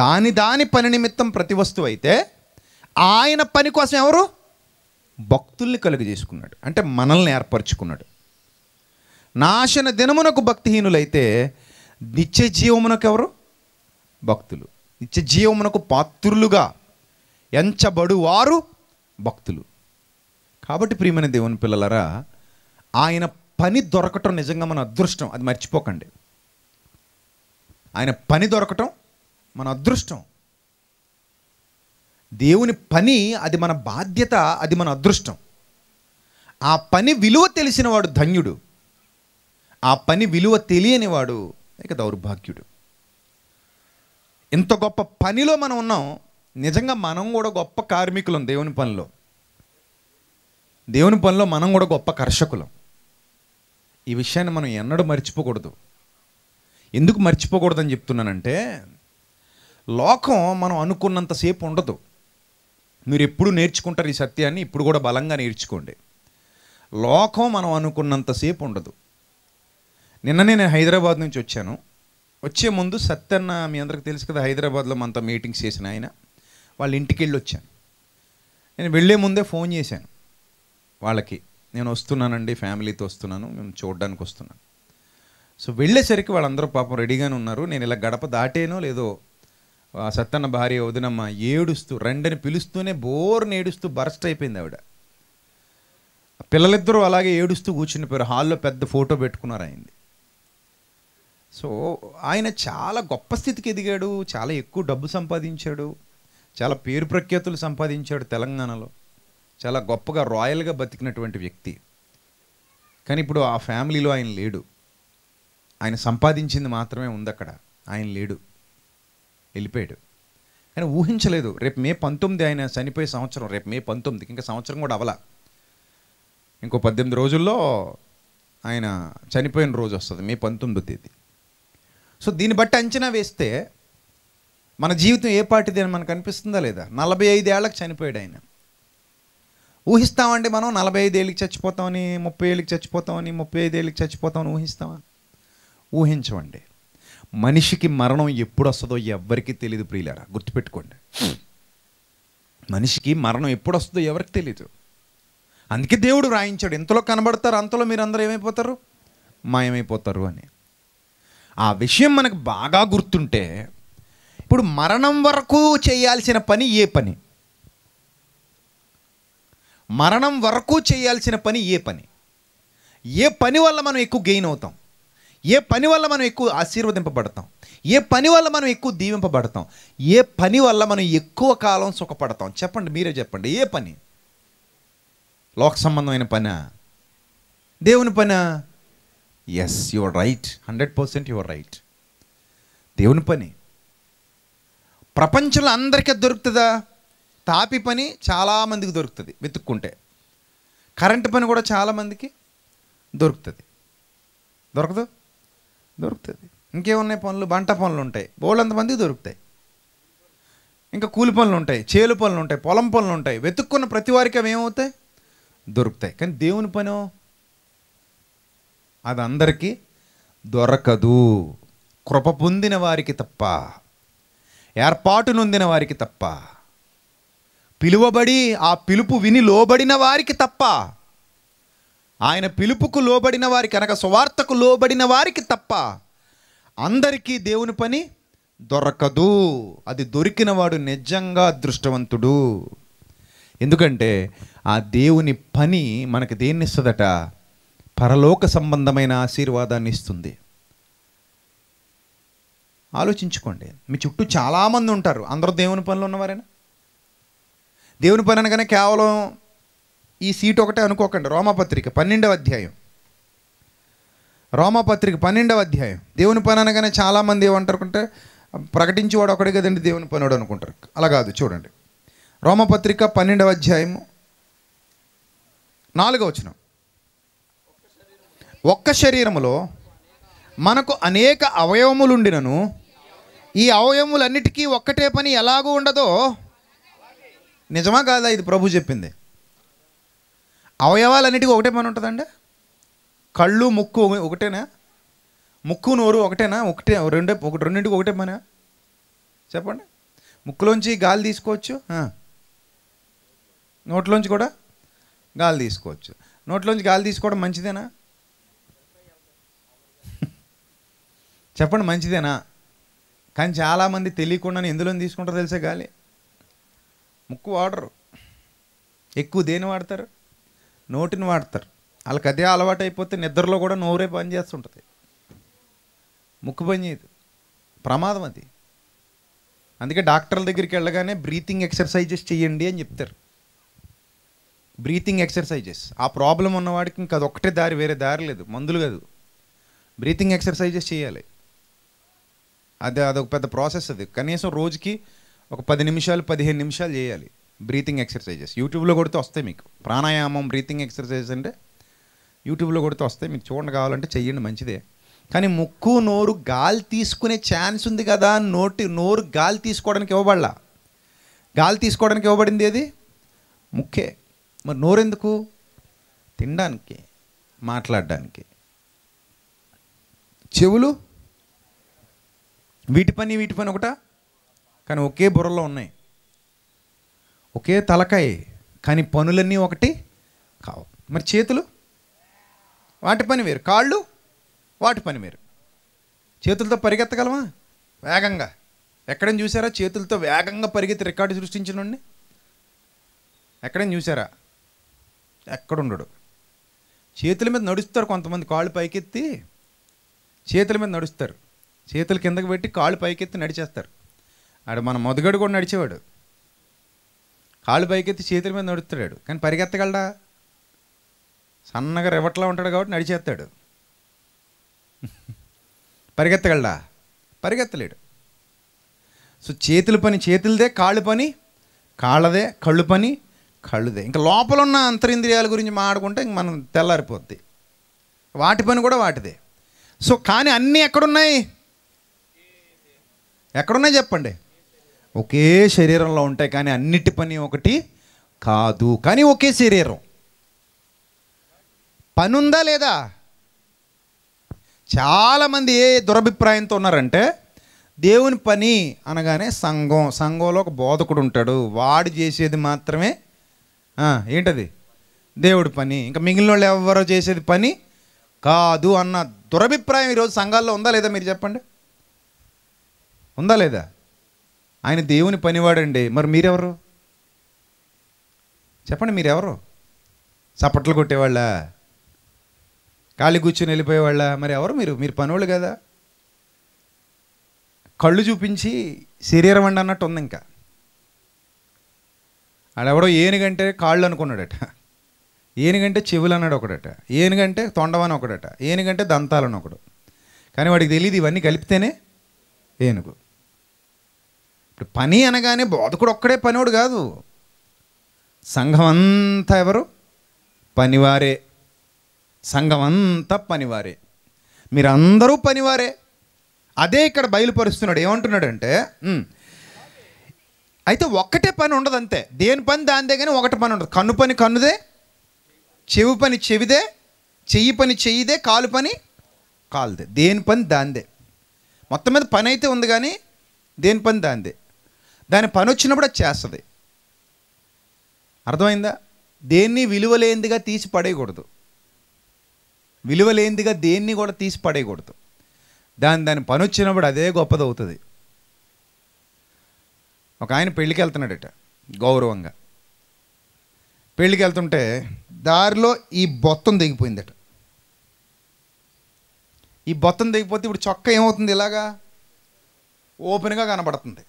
దాని దాని పని నిమిత్తం ప్రతి వస్తువు అయితే ఆయన పని కోసం ఎవరు భక్తుల్ని కలుగజేసుకున్నాడు అంటే మనల్ని ఏర్పరచుకున్నాడు నాశన దినమునకు భక్తిహీనులైతే నిత్య జీవమునకు ఎవరు భక్తులు నిత్య జీవమునకు పాత్రులుగా ఎంచబడు వారు భక్తులు కాబట్టి ప్రియమైన దేవుని పిల్లలరా ఆయన పని దొరకటం నిజంగా మన అదృష్టం అది మర్చిపోకండి ఆయన పని దొరకటం మన అదృష్టం దేవుని పని అది మన బాధ్యత అది మన అదృష్టం ఆ పని విలువ తెలిసినవాడు ధన్యుడు ఆ పని విలువ తెలియనివాడు ఇక దౌర్భాగ్యుడు ఇంత గొప్ప పనిలో మనం ఉన్నాం నిజంగా మనం కూడా గొప్ప కార్మికులం దేవుని పనిలో దేవుని పనిలో మనం కూడా గొప్ప కర్షకులం ఈ విషయాన్ని మనం ఎన్నడూ మర్చిపోకూడదు ఎందుకు మర్చిపోకూడదని చెప్తున్నానంటే లోకం మనం అనుకున్నంతసేపు ఉండదు మీరు ఎప్పుడు నేర్చుకుంటారు ఈ సత్యాన్ని ఇప్పుడు కూడా బలంగా నేర్చుకోండి లోకం మనం అనుకున్నంతసేపు ఉండదు నిన్న నేను హైదరాబాద్ నుంచి వచ్చాను వచ్చే ముందు సత్యన్న మీ అందరికి తెలుసు కదా హైదరాబాద్లో మనతో మీటింగ్స్ చేసిన ఆయన వాళ్ళ ఇంటికి వెళ్ళి వచ్చాను నేను వెళ్ళే ముందే ఫోన్ చేశాను వాళ్ళకి నేను వస్తున్నానండి ఫ్యామిలీతో వస్తున్నాను మేము చూడడానికి వస్తున్నాను సో వెళ్ళేసరికి వాళ్ళందరూ పాపం రెడీగానే ఉన్నారు నేను ఇలా గడప దాటేనో లేదో సత్తన్న భార్య వదినమ్మ ఏడుస్తూ రెండని పిలుస్తూనే బోర్ని ఏడుస్తూ బరస్ట్ అయిపోయింది ఆవిడ పిల్లలిద్దరూ అలాగే ఏడుస్తూ కూర్చునిపోయారు హాల్లో పెద్ద ఫోటో పెట్టుకున్నారు అయింది సో ఆయన చాలా గొప్ప స్థితికి ఎదిగాడు చాలా ఎక్కువ డబ్బు సంపాదించాడు చాలా పేరు ప్రఖ్యాతులు సంపాదించాడు తెలంగాణలో చాలా గొప్పగా రాయల్గా బతికినటువంటి వ్యక్తి కానీ ఇప్పుడు ఆ ఫ్యామిలీలో ఆయన లేడు ఆయన సంపాదించింది మాత్రమే ఉంది అక్కడ ఆయన లేడు వెళ్ళిపోయాడు కానీ ఊహించలేదు రేపు మే పంతొమ్మిది ఆయన చనిపోయే సంవత్సరం రేపు మే పంతొమ్మిదికి ఇంకా సంవత్సరం కూడా అవలా ఇంకో పద్దెనిమిది రోజుల్లో ఆయన చనిపోయిన రోజు వస్తుంది మే పంతొమ్మిదో తేదీ సో దీన్ని బట్టి అంచనా వేస్తే మన జీవితం ఏ పాటిది అని మనకు అనిపిస్తుందా లేదా నలభై ఐదేళ్లకు చనిపోయాడు ఆయన ఊహిస్తామండి మనం నలభై ఐదేళ్ళకి చచ్చిపోతామని ముప్పై ఏళ్ళకి చచ్చిపోతామని ముప్పై ఐదేళ్ళకి చచ్చిపోతామని ఊహిస్తామా ఊహించమండి మనిషికి మరణం ఎప్పుడు వస్తుందో ఎవ్వరికీ తెలియదు ప్రియులారా గుర్తుపెట్టుకోండి మనిషికి మరణం ఎప్పుడు వస్తుందో ఎవరికి తెలియదు అందుకే దేవుడు రాయించాడు ఇంతలో కనబడతారు అంతలో మీరు అందరూ ఏమైపోతారు మాయమైపోతారు అని ఆ విషయం మనకు బాగా గుర్తుంటే ఇప్పుడు మరణం వరకు చేయాల్సిన పని ఏ పని మరణం వరకు చేయాల్సిన పని ఏ పని ఏ పని వల్ల మనం ఎక్కువ గెయిన్ అవుతాం ఏ పని వల్ల మనం ఎక్కువ ఆశీర్వదింపబడతాం ఏ పని వల్ల మనం ఎక్కువ దీవింపబడతాం ఏ పని వల్ల మనం ఎక్కువ కాలం సుఖపడతాం చెప్పండి మీరే చెప్పండి ఏ పని లోక సంబంధమైన పని దేవుని పనా yes you're right hundred percent you're right దేవుని పని ప్రపంచంలో అందరికీ దొరుకుతుందా తాపి పని చాలామందికి దొరుకుతుంది వెతుక్కుంటే కరెంటు పని కూడా చాలామందికి దొరుకుతుంది దొరకదు దొరుకుతుంది ఇంకేమున్నాయి పనులు బంట పనులు ఉంటాయి బోళ్ళంతమందికి దొరుకుతాయి ఇంకా కూలి పనులు ఉంటాయి చేలు పనులు ఉంటాయి పొలం పనులు ఉంటాయి వెతుక్కున్న ప్రతి వారికి అవి ఏమవుతాయి దొరుకుతాయి కానీ దేవుని పనో అది అందరికీ దొరకదు కృప పొందిన వారికి తప్ప ఏర్పాటు నొందిన వారికి తప్ప పిలువబడి ఆ పిలుపు విని లోబడిన వారికి తప్ప ఆయన పిలుపుకు లోబడిన వారికి అనగా సువార్తకు లోబడిన వారికి తప్ప అందరికీ దేవుని పని దొరకదు అది దొరికినవాడు నిజంగా అదృష్టవంతుడు ఎందుకంటే ఆ దేవుని పని మనకు దేన్నిస్తుందట ఇస్తుందట పరలోక సంబంధమైన ఆశీర్వాదాన్ని ఇస్తుంది ఆలోచించుకోండి మీ చుట్టూ చాలామంది ఉంటారు అందరూ దేవుని పనులు ఉన్నవారేనా దేవుని పని అనగానే కేవలం ఈ సీట్ ఒకటే అనుకోకండి రోమపత్రిక పన్నెండవ అధ్యాయం రోమపత్రిక పన్నెండవ అధ్యాయం దేవుని పని అనగానే చాలామంది ఏమంటారు అంటే ప్రకటించేవాడు ఒకటి కదండి దేవుని పనుడు అనుకుంటారు అలా కాదు చూడండి రోమపత్రిక పన్నెండవ అధ్యాయము నాలుగవ వచనం ఒక్క శరీరములో మనకు అనేక అవయవములుండినను ఈ అవయవములన్నిటికీ ఒక్కటే పని ఎలాగూ ఉండదో నిజమా కాదా ఇది ప్రభు చెప్పింది అవయవాలన్నిటికీ ఒకటే పని ఉంటుందండి కళ్ళు ముక్కు ఒకటేనా ముక్కు నోరు ఒకటేనా ఒకటే రెండే ఒకటి రెండింటికి ఒకటే పనా చెప్పండి ముక్కులోంచి గాలి తీసుకోవచ్చు నోట్లోంచి కూడా గాలి తీసుకోవచ్చు నోట్లోంచి గాలి తీసుకోవడం మంచిదేనా చెప్పండి మంచిదేనా కానీ చాలామంది తెలియకుండానే ఎందులో తీసుకుంటారో తెలిసే గాలి ముక్కు వాడరు ఎక్కువ దేని వాడతారు నోటిని వాడతారు వాళ్ళకి అదే అలవాటు అయిపోతే నిద్రలో కూడా నోరే పని చేస్తుంటుంది ముక్కు పని చేయదు ప్రమాదం అది అందుకే డాక్టర్ల దగ్గరికి వెళ్ళగానే బ్రీతింగ్ ఎక్సర్సైజెస్ చేయండి అని చెప్తారు బ్రీతింగ్ ఎక్సర్సైజెస్ ఆ ప్రాబ్లం ఉన్నవాడికి ఇంకా అదొక్కటే దారి వేరే దారి లేదు మందులు కాదు బ్రీతింగ్ ఎక్సర్సైజెస్ చేయాలి అది అదొక పెద్ద ప్రాసెస్ అది కనీసం రోజుకి ఒక పది నిమిషాలు పదిహేను నిమిషాలు చేయాలి బ్రీతింగ్ ఎక్సర్సైజెస్ యూట్యూబ్లో కొడితే వస్తాయి మీకు ప్రాణాయామం బ్రీతింగ్ ఎక్సర్సైజెస్ అంటే యూట్యూబ్లో కొడితే వస్తాయి మీకు చూడండి కావాలంటే చెయ్యండి మంచిదే కానీ ముక్కు నోరు గాలి తీసుకునే ఛాన్స్ ఉంది కదా నోటి నోరు గాలి తీసుకోవడానికి ఇవ్వబడలా గాలి తీసుకోవడానికి ఇవ్వబడింది ఏది ముక్కే మరి నోరెందుకు తినడానికి మాట్లాడడానికి చెవులు వీటి పని వీటి పని ఒకట కానీ ఒకే బుర్రలో ఉన్నాయి ఒకే తలకాయ కానీ పనులన్నీ ఒకటి కావు మరి చేతులు వాటి పని వేరు కాళ్ళు వాటి పని వేరు చేతులతో పరిగెత్తగలవా వేగంగా ఎక్కడైనా చూసారా చేతులతో వేగంగా పరిగెత్తి రికార్డు సృష్టించిన ఎక్కడైనా చూసారా ఎక్కడుండడు చేతుల మీద నడుస్తారు కొంతమంది కాళ్ళు పైకెత్తి చేతుల మీద నడుస్తారు చేతులు కిందకు పెట్టి కాళ్ళు పైకెత్తి నడిచేస్తారు ఆడు మన మొదగడు కూడా నడిచేవాడు కాళ్ళు పైకెత్తి చేతుల మీద నడుస్తున్నాడు కానీ పరిగెత్తగలడా సన్నగా రెవట్లా ఉంటాడు కాబట్టి నడిచేస్తాడు పరిగెత్తగలడా పరిగెత్తలేడు సో చేతుల పని చేతులదే కాళ్ళు పని కాళ్ళదే కళ్ళు పని కళ్ళుదే ఇంకా లోపల ఉన్న అంతరింద్రియాల గురించి మాట్లాడుకుంటే ఇంక మనం తెల్లారిపోద్ది వాటి పని కూడా వాటిదే సో కానీ అన్నీ ఎక్కడున్నాయి ఎక్కడున్నాయి చెప్పండి ఒకే శరీరంలో ఉంటాయి కానీ అన్నిటి పని ఒకటి కాదు కానీ ఒకే శరీరం పని ఉందా లేదా చాలామంది ఏ దురభిప్రాయంతో ఉన్నారంటే దేవుని పని అనగానే సంఘం సంఘంలో ఒక బోధకుడు ఉంటాడు వాడు చేసేది మాత్రమే ఏంటది దేవుడి పని ఇంకా మిగిలిన వాళ్ళు ఎవరో చేసేది పని కాదు అన్న దురభిప్రాయం ఈరోజు సంఘాల్లో ఉందా లేదా మీరు చెప్పండి ఉందా లేదా ఆయన దేవుని పనివాడండి మరి మీరెవరు చెప్పండి మీరెవరు చప్పట్లు కొట్టేవాళ్ళ ఖాళీ కూర్చొని వెళ్ళిపోయేవాళ్ళ మరి ఎవరు మీరు మీరు పనివాళ్ళు కదా కళ్ళు చూపించి శరీరం అండి అన్నట్టు ఉంది ఇంకా ఆడెవడో ఏనుగంటే కాళ్ళు అనుకున్నాడట ఏనుగంటే చెవులు అన్నాడు ఒకడట ఏనుగంటే తొండవని ఒకడట ఏనుగంటే దంతాలని ఒకడు కానీ వాడికి తెలియదు ఇవన్నీ కలిపితేనే ఏనుగు ఇప్పుడు పని అనగానే బోధకుడు ఒక్కడే పనివాడు కాదు సంఘం అంతా ఎవరు పనివారే సంఘం అంతా పనివారే మీరందరూ పనివారే అదే ఇక్కడ బయలుపరుస్తున్నాడు ఏమంటున్నాడంటే అయితే ఒక్కటే పని ఉండదు అంతే దేని పని దాని కానీ ఒకటి పని ఉండదు కన్ను పని కన్నుదే చెవి పని చెవిదే చెయ్యి పని చెయ్యిదే కాలు పని కాలుదే దేని పని దాందే మొత్తం మీద పని అయితే ఉంది కానీ దేని పని దాందే దాని పని వచ్చినప్పుడు అది చేస్తుంది అర్థమైందా దేన్ని విలువలేనిదిగా తీసి పడేయకూడదు విలువలేనిదిగా దేన్ని కూడా తీసి పడేయకూడదు దాని దాని పని వచ్చినప్పుడు అదే గొప్పదవుతుంది ఒక ఆయన పెళ్ళికి వెళ్తున్నాడట గౌరవంగా పెళ్ళికి వెళ్తుంటే దారిలో ఈ బొత్తం దిగిపోయిందట ఈ బొత్తం దిగిపోతే ఇప్పుడు చొక్క ఏమవుతుంది ఇలాగా ఓపెన్గా కనబడుతుంది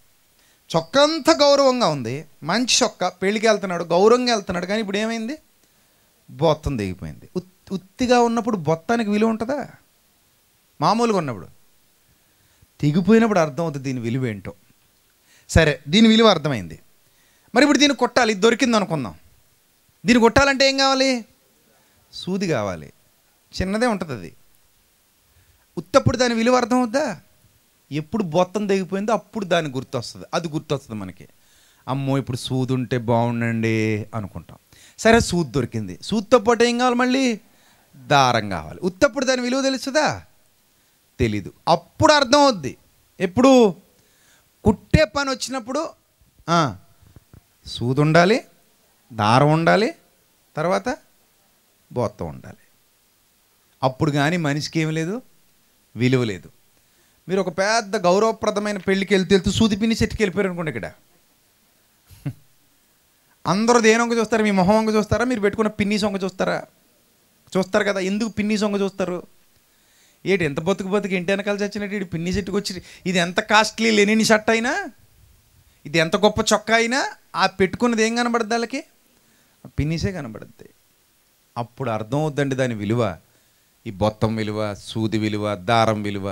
చొక్క అంత గౌరవంగా ఉంది మంచి చొక్క పెళ్ళికి వెళ్తున్నాడు గౌరవంగా వెళ్తున్నాడు కానీ ఇప్పుడు ఏమైంది బొత్తం దిగిపోయింది ఉత్తిగా ఉన్నప్పుడు బొత్తానికి విలువ ఉంటుందా మామూలుగా ఉన్నప్పుడు దిగిపోయినప్పుడు అర్థమవుతుంది దీని విలువ ఏంటో సరే దీని విలువ అర్థమైంది మరి ఇప్పుడు దీన్ని కొట్టాలి ఇది దొరికింది అనుకుందాం దీన్ని కొట్టాలంటే ఏం కావాలి సూది కావాలి చిన్నదే ఉంటుంది అది ఉత్తప్పుడు దాని విలువ అర్థమవుద్దా ఎప్పుడు బొత్తం తెగిపోయిందో అప్పుడు దాని గుర్తొస్తుంది అది గుర్తొస్తుంది మనకి అమ్మో ఇప్పుడు సూది ఉంటే బాగుండండి అనుకుంటాం సరే సూద్ దొరికింది సూద్తో పాటు ఏం కావాలి మళ్ళీ దారం కావాలి ఉత్తప్పుడు దాని విలువ తెలుస్తుందా తెలీదు అప్పుడు అర్థం అవుద్ది ఎప్పుడు కుట్టే పని వచ్చినప్పుడు సూది ఉండాలి దారం ఉండాలి తర్వాత బొత్తం ఉండాలి అప్పుడు కానీ మనిషికి ఏమి లేదు విలువ లేదు మీరు ఒక పెద్ద గౌరవప్రదమైన పెళ్ళికి వెళ్తే వెళ్తూ పిన్ని చెట్టుకి వెళ్ళిపోయారు అనుకోండి ఇక్కడ అందరూ దేనొంగ చూస్తారు మీ మొహం వంక చూస్తారా మీరు పెట్టుకున్న పిన్ని సొంగ చూస్తారా చూస్తారు కదా ఎందుకు పిన్ని సొంగ చూస్తారు ఏంటి ఎంత బతుకు బతుకు ఇంటి వెనకాల చచ్చినట్టు ఇటు పిన్ని చెట్టుకు వచ్చి ఇది ఎంత కాస్ట్లీ లెనిని షర్ట్ అయినా ఇది ఎంత గొప్ప చొక్కా అయినా ఆ పెట్టుకున్నది ఏం కనబడుద్ది వాళ్ళకి పిన్నిసే కనబడుద్ది అప్పుడు అర్థం అవుద్దండి దాని విలువ ఈ బొత్తం విలువ సూది విలువ దారం విలువ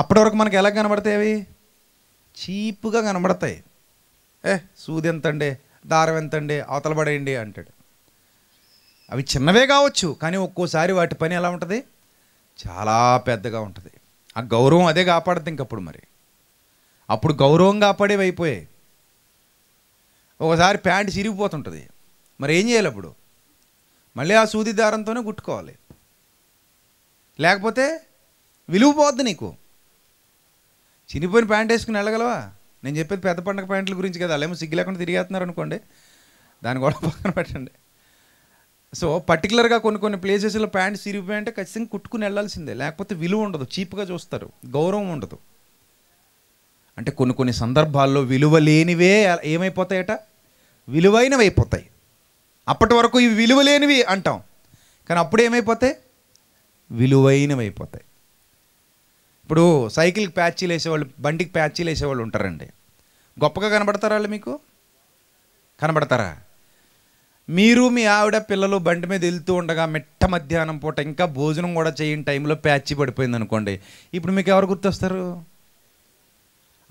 అప్పటి వరకు మనకు ఎలా కనబడతాయి అవి చీప్గా కనబడతాయి ఏ సూది ఎంతండి దారం ఎంతండి అవతల పడేయండి అంటాడు అవి చిన్నవే కావచ్చు కానీ ఒక్కోసారి వాటి పని ఎలా ఉంటుంది చాలా పెద్దగా ఉంటుంది ఆ గౌరవం అదే కాపాడుతుంది ఇంకప్పుడు మరి అప్పుడు గౌరవం కాపాడేవి అయిపోయాయి ఒకసారి ప్యాంట్ చిరిగిపోతుంటుంది మరి ఏం చేయాలి అప్పుడు మళ్ళీ ఆ సూది దారంతోనే కుట్టుకోవాలి లేకపోతే విలువ పోద్ది నీకు చినిపోయిన ప్యాంట్ వేసుకుని వెళ్ళగలవా నేను చెప్పేది పెద్ద పండగ ప్యాంట్ల గురించి కదా అలా ఏమో సిగ్గు లేకుండా తిరిగేస్తున్నారు అనుకోండి దాని కూడా పక్కన పెట్టండి సో పర్టికులర్గా కొన్ని కొన్ని ప్లేసెస్లో ప్యాంట్ సిరిపోయి అంటే ఖచ్చితంగా కుట్టుకుని వెళ్ళాల్సిందే లేకపోతే విలువ ఉండదు చీప్గా చూస్తారు గౌరవం ఉండదు అంటే కొన్ని కొన్ని సందర్భాల్లో విలువ లేనివే ఏమైపోతాయట విలువైనవి అయిపోతాయి అప్పటి వరకు ఇవి విలువ లేనివి అంటాం కానీ అప్పుడు ఏమైపోతాయి విలువైనవి అయిపోతాయి ఇప్పుడు సైకిల్కి ప్యాచీలు వేసేవాళ్ళు బండికి ప్యాచీలు వేసేవాళ్ళు ఉంటారండి గొప్పగా కనబడతారా వాళ్ళు మీకు కనబడతారా మీరు మీ ఆవిడ పిల్లలు బండి మీద వెళ్తూ ఉండగా మిట్ట మధ్యాహ్నం పూట ఇంకా భోజనం కూడా చేయని టైంలో ప్యాచి పడిపోయింది అనుకోండి ఇప్పుడు మీకు ఎవరు గుర్తొస్తారు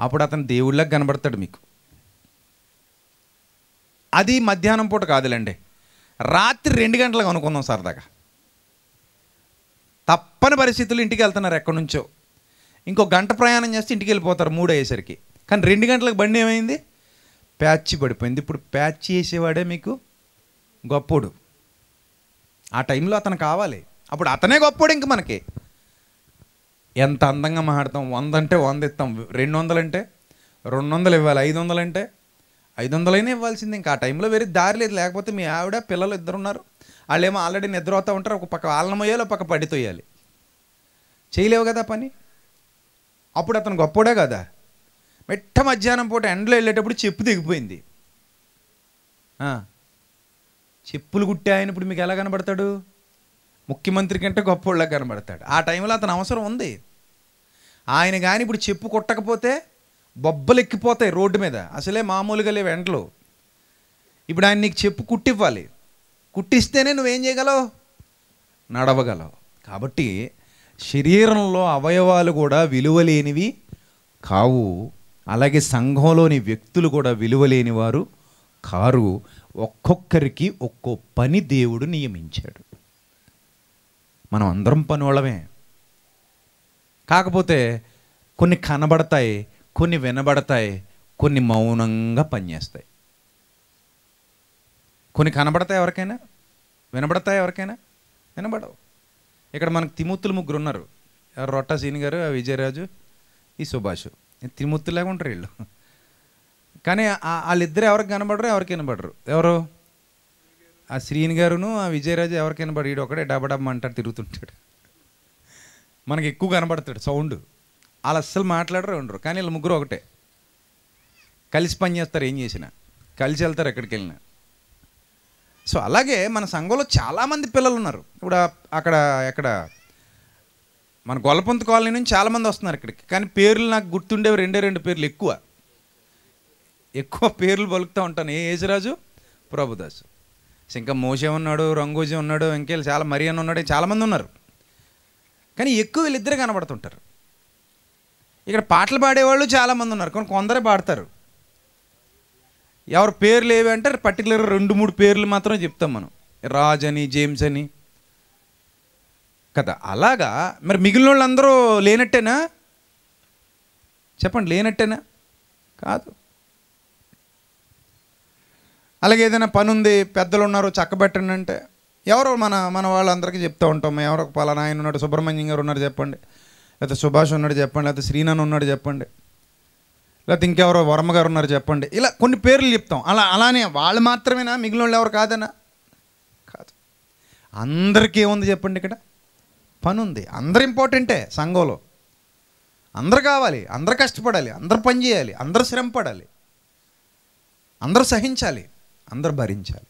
అప్పుడు అతను దేవుళ్ళకి కనబడతాడు మీకు అది మధ్యాహ్నం పూట కాదులేండి రాత్రి రెండు గంటలకు అనుకుందాం సరదాగా తప్పని పరిస్థితులు ఇంటికి వెళ్తున్నారు ఎక్కడి నుంచో ఇంకో గంట ప్రయాణం చేస్తే ఇంటికి వెళ్ళిపోతారు మూడు అయ్యేసరికి కానీ రెండు గంటలకు బండి ఏమైంది ప్యాచ్ పడిపోయింది ఇప్పుడు ప్యాచ్ చేసేవాడే మీకు గొప్పోడు ఆ టైంలో అతను కావాలి అప్పుడు అతనే గొప్పోడు ఇంక మనకి ఎంత అందంగా మాట్లాడతాం వంద అంటే వంద ఇస్తాం రెండు వందలంటే రెండు వందలు ఇవ్వాలి ఐదు వందలంటే ఐదు వందలైనా ఇవ్వాల్సింది ఇంకా ఆ టైంలో వేరే దారి లేదు లేకపోతే మీ ఆవిడ పిల్లలు ఇద్దరు ఉన్నారు వాళ్ళేమో ఆల్రెడీ నిద్ర అవుతూ ఉంటారు ఒక పక్క ఆలనమయ్యాలి ఒక పక్క పడితోయాలి చేయలేవు కదా పని అప్పుడు అతను గొప్పోడే కదా మెట్ట మధ్యాహ్నం పూట ఎండలో వెళ్ళేటప్పుడు చెప్పు దిగిపోయింది చెప్పులు కుట్టే ఆయన ఇప్పుడు మీకు ఎలా కనబడతాడు ముఖ్యమంత్రి కంటే గొప్పోళ్ళ కనబడతాడు ఆ టైంలో అతను అవసరం ఉంది ఆయన కానీ ఇప్పుడు చెప్పు కొట్టకపోతే బొబ్బలు ఎక్కిపోతాయి రోడ్డు మీద అసలే మామూలుగా లేవు ఎండలు ఇప్పుడు ఆయన నీకు చెప్పు కుట్టివ్వాలి కుట్టిస్తేనే నువ్వేం చేయగలవు నడవగలవు కాబట్టి శరీరంలో అవయవాలు కూడా విలువలేనివి కావు అలాగే సంఘంలోని వ్యక్తులు కూడా విలువలేని వారు కారు ఒక్కొక్కరికి ఒక్కో పని దేవుడు నియమించాడు మనం అందరం వాళ్ళమే కాకపోతే కొన్ని కనబడతాయి కొన్ని వినబడతాయి కొన్ని మౌనంగా పనిచేస్తాయి కొన్ని కనబడతాయి ఎవరికైనా వినబడతాయి ఎవరికైనా వినబడవు ఇక్కడ మనకు తిమూర్తులు ముగ్గురు ఉన్నారు రొట్ట సీని గారు విజయరాజు ఈ సుభాష్ లాగా ఉంటారు వీళ్ళు కానీ వాళ్ళిద్దరు ఎవరికి కనబడరు ఎవరికి కనబడరు ఎవరు ఆ శ్రీని గారును ఆ విజయరాజు ఎవరికి కనబడు వీడు ఒకడే డబ్బా అంటాడు తిరుగుతుంటాడు మనకి ఎక్కువ కనబడతాడు సౌండ్ వాళ్ళు అస్సలు మాట్లాడరు ఉండరు కానీ వీళ్ళు ముగ్గురు ఒకటే కలిసి పనిచేస్తారు ఏం చేసినా కలిసి వెళ్తారు ఎక్కడికి వెళ్ళినా సో అలాగే మన సంఘంలో చాలామంది పిల్లలు ఉన్నారు ఇప్పుడు అక్కడ ఎక్కడ మన గొల్లపంత కాలనీ నుంచి చాలామంది వస్తున్నారు ఇక్కడికి కానీ పేర్లు నాకు గుర్తుండేవి రెండే రెండు పేర్లు ఎక్కువ ఎక్కువ పేర్లు పలుకుతూ ఉంటాను ఏ ఏజరాజు ప్రభుదాసు ఇంకా మోసే ఉన్నాడు రంగోజీ ఉన్నాడు ఇంకేళ్ళు చాలా అని ఉన్నాడు చాలామంది ఉన్నారు కానీ ఎక్కువ వీళ్ళిద్దరే కనబడుతుంటారు ఇక్కడ పాటలు పాడేవాళ్ళు చాలామంది ఉన్నారు కానీ కొందరే పాడతారు ఎవరి పేర్లు ఏవి అంటే పర్టికులర్ రెండు మూడు పేర్లు మాత్రం చెప్తాం మనం రాజ్ అని జేమ్స్ అని కదా అలాగా మరి మిగిలిన వాళ్ళందరూ లేనట్టేనా చెప్పండి లేనట్టేనా కాదు అలాగే ఏదైనా పని ఉంది పెద్దలు ఉన్నారు చక్కబెట్టండి అంటే ఎవరో మన మన వాళ్ళందరికీ చెప్తూ ఉంటాం ఎవరో పలానాయన ఉన్నాడు సుబ్రహ్మణ్యం గారు ఉన్నారు చెప్పండి లేకపోతే సుభాష్ ఉన్నాడు చెప్పండి లేకపోతే శ్రీనాన్ ఉన్నాడు చెప్పండి లేకపోతే ఇంకెవరో వర్మగారు గారు ఉన్నారు చెప్పండి ఇలా కొన్ని పేర్లు చెప్తాం అలా అలానే వాళ్ళు మాత్రమేనా మిగిలిన వాళ్ళు ఎవరు కాదనా కాదు అందరికీ ఏముంది చెప్పండి ఇక్కడ పని ఉంది అందరు ఇంపార్టెంటే సంఘంలో అందరు కావాలి అందరు కష్టపడాలి అందరు పని చేయాలి అందరు శ్రమ పడాలి అందరూ సహించాలి అందరు భరించాలి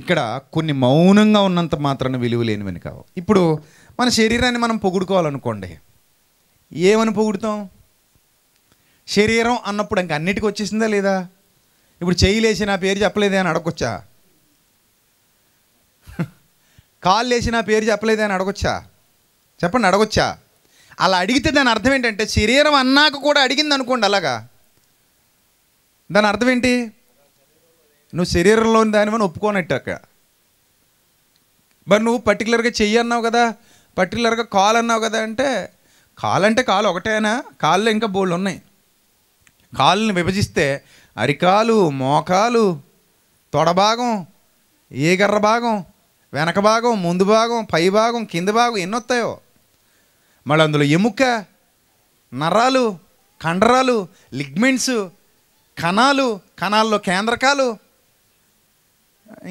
ఇక్కడ కొన్ని మౌనంగా ఉన్నంత మాత్రాన్ని విలువ లేనివని కావు ఇప్పుడు మన శరీరాన్ని మనం పొగుడుకోవాలనుకోండి ఏమని పొగుడుతాం శరీరం అన్నప్పుడు ఇంక అన్నిటికీ వచ్చేసిందా లేదా ఇప్పుడు చేయిలేసి నా పేరు చెప్పలేదే అని అడగొచ్చా కాలు లేచి నా పేరు చెప్పలేదే అని అడగొచ్చా చెప్పండి అడగొచ్చా అలా అడిగితే దాని అర్థం ఏంటంటే శరీరం అన్నాక కూడా అడిగింది అనుకోండి అలాగా దాని అర్థం ఏంటి నువ్వు శరీరంలోని దానివని ఒప్పుకోనట్టు అక్కడ మరి నువ్వు పర్టికులర్గా చెయ్యి అన్నావు కదా పర్టికులర్గా కాల్ అన్నావు కదా అంటే అంటే కాలు ఒకటేనా కాళ్ళు ఇంకా బోళ్ళు ఉన్నాయి కాళ్ళని విభజిస్తే అరికాలు మోకాలు తొడభాగం ఏగర్ర భాగం వెనక భాగం ముందు భాగం పై భాగం కింద భాగం ఎన్ని వస్తాయో మళ్ళీ అందులో ఎముక నరాలు కండరాలు లిగ్మెంట్స్ కణాలు కణాల్లో కేంద్రకాలు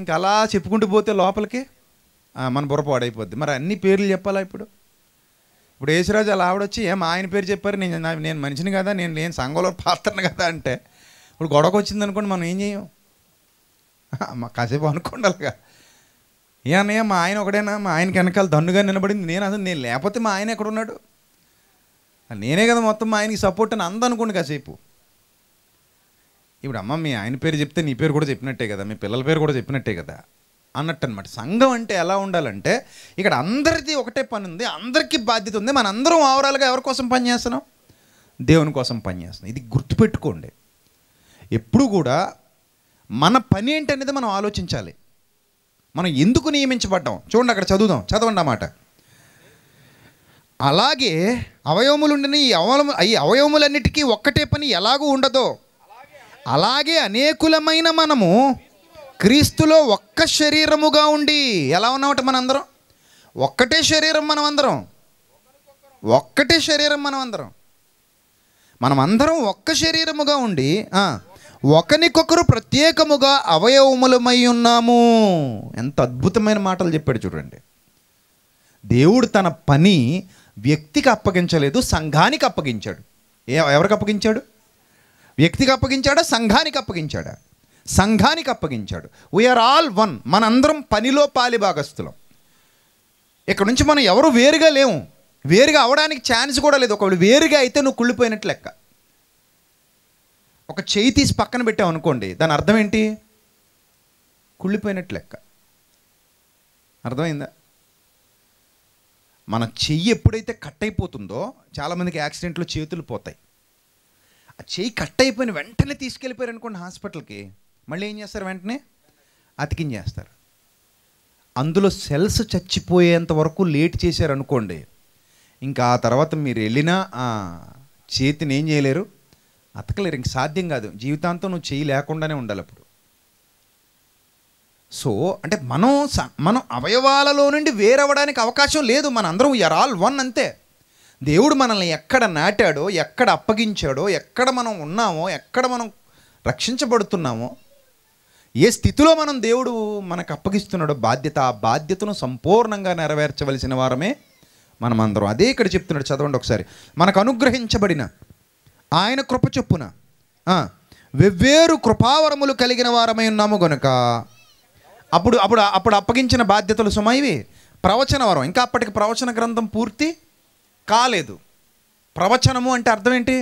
ఇంకా అలా చెప్పుకుంటూ పోతే లోపలికి మన బుర్ర అయిపోద్ది మరి అన్ని పేర్లు చెప్పాలా ఇప్పుడు ఇప్పుడు యేసురాజు అలా ఆవిడొచ్చి ఏం ఆయన పేరు చెప్పారు నేను నేను మనిషిని కదా నేను నేను సంఘంలో పాత్రను కదా అంటే ఇప్పుడు గొడవకు వచ్చింది అనుకోండి మనం ఏం చేయం మా కాసేపు అనుకోండి అలాగా ఏ అన్నయ్య మా ఆయన ఒకడేనా మా ఆయనకి వెనకాల దండుగా నిలబడింది నేను అసలు నేను లేకపోతే మా ఆయన ఎక్కడున్నాడు నేనే కదా మొత్తం మా ఆయనకి సపోర్ట్ అని అందనుకోండి కాసేపు ఇప్పుడు అమ్మ మీ ఆయన పేరు చెప్తే నీ పేరు కూడా చెప్పినట్టే కదా మీ పిల్లల పేరు కూడా చెప్పినట్టే కదా అన్నట్టు అనమాట సంఘం అంటే ఎలా ఉండాలంటే ఇక్కడ అందరిది ఒకటే పని ఉంది అందరికీ బాధ్యత ఉంది మన అందరం ఓవరాల్గా ఎవరి కోసం పనిచేస్తున్నాం దేవుని కోసం పనిచేస్తున్నాం ఇది గుర్తుపెట్టుకోండి ఎప్పుడు కూడా మన పని ఏంటనేది మనం ఆలోచించాలి మనం ఎందుకు నియమించబడ్డాం చూడండి అక్కడ చదువుదాం చదవండి అన్నమాట అలాగే అవయవములుండిన ఈ అవయవము ఈ అవయవములన్నిటికీ ఒక్కటే పని ఎలాగూ ఉండదో అలాగే అనేకులమైన మనము క్రీస్తులో ఒక్క శరీరముగా ఉండి ఎలా ఉన్నామట మనందరం ఒక్కటే శరీరం మనం అందరం ఒక్కటే శరీరం మనం అందరం మనం అందరం ఒక్క శరీరముగా ఉండి ఒకరికొకరు ప్రత్యేకముగా అవయవములమై ఉన్నాము ఎంత అద్భుతమైన మాటలు చెప్పాడు చూడండి దేవుడు తన పని వ్యక్తికి అప్పగించలేదు సంఘానికి అప్పగించాడు ఏ ఎవరికి అప్పగించాడు వ్యక్తికి అప్పగించాడా సంఘానికి అప్పగించాడా సంఘానికి అప్పగించాడు వీఆర్ ఆల్ వన్ మనందరం పనిలో భాగస్థులం ఇక్కడ నుంచి మనం ఎవరు వేరుగా లేవు వేరుగా అవడానికి ఛాన్స్ కూడా లేదు ఒకవేళ వేరుగా అయితే నువ్వు కుళ్ళిపోయినట్టు లెక్క ఒక చేయి తీసి పక్కన పెట్టావు అనుకోండి దాని అర్థం ఏంటి కుళ్ళిపోయినట్టు లెక్క అర్థమైందా మన చెయ్యి ఎప్పుడైతే కట్ అయిపోతుందో చాలామందికి యాక్సిడెంట్లో చేతులు పోతాయి ఆ చెయ్యి కట్ అయిపోయిన వెంటనే తీసుకెళ్ళిపోయారు అనుకోండి హాస్పిటల్కి మళ్ళీ ఏం చేస్తారు వెంటనే అతికించేస్తారు అందులో సెల్స్ చచ్చిపోయేంత వరకు లేట్ అనుకోండి ఇంకా ఆ తర్వాత మీరు వెళ్ళినా చేతిని ఏం చేయలేరు అతకలేరు ఇంక సాధ్యం కాదు జీవితాంతం నువ్వు చేయి లేకుండానే ఉండాలి అప్పుడు సో అంటే మనం మనం అవయవాలలో నుండి వేరవడానికి అవకాశం లేదు మన అందరం యర్ ఆల్ వన్ అంతే దేవుడు మనల్ని ఎక్కడ నాటాడో ఎక్కడ అప్పగించాడో ఎక్కడ మనం ఉన్నామో ఎక్కడ మనం రక్షించబడుతున్నామో ఏ స్థితిలో మనం దేవుడు మనకు అప్పగిస్తున్నాడో బాధ్యత ఆ బాధ్యతను సంపూర్ణంగా నెరవేర్చవలసిన వారమే మనమందరం అదే ఇక్కడ చెప్తున్నాడు చదవండి ఒకసారి మనకు అనుగ్రహించబడిన ఆయన కృప చొప్పున వెవ్వేరు కృపావరములు కలిగిన వారమై ఉన్నాము గనుక అప్పుడు అప్పుడు అప్పుడు అప్పగించిన బాధ్యతలు సుమైవి ప్రవచన వరం ఇంకా అప్పటికి ప్రవచన గ్రంథం పూర్తి కాలేదు ప్రవచనము అంటే అర్థం ఏంటి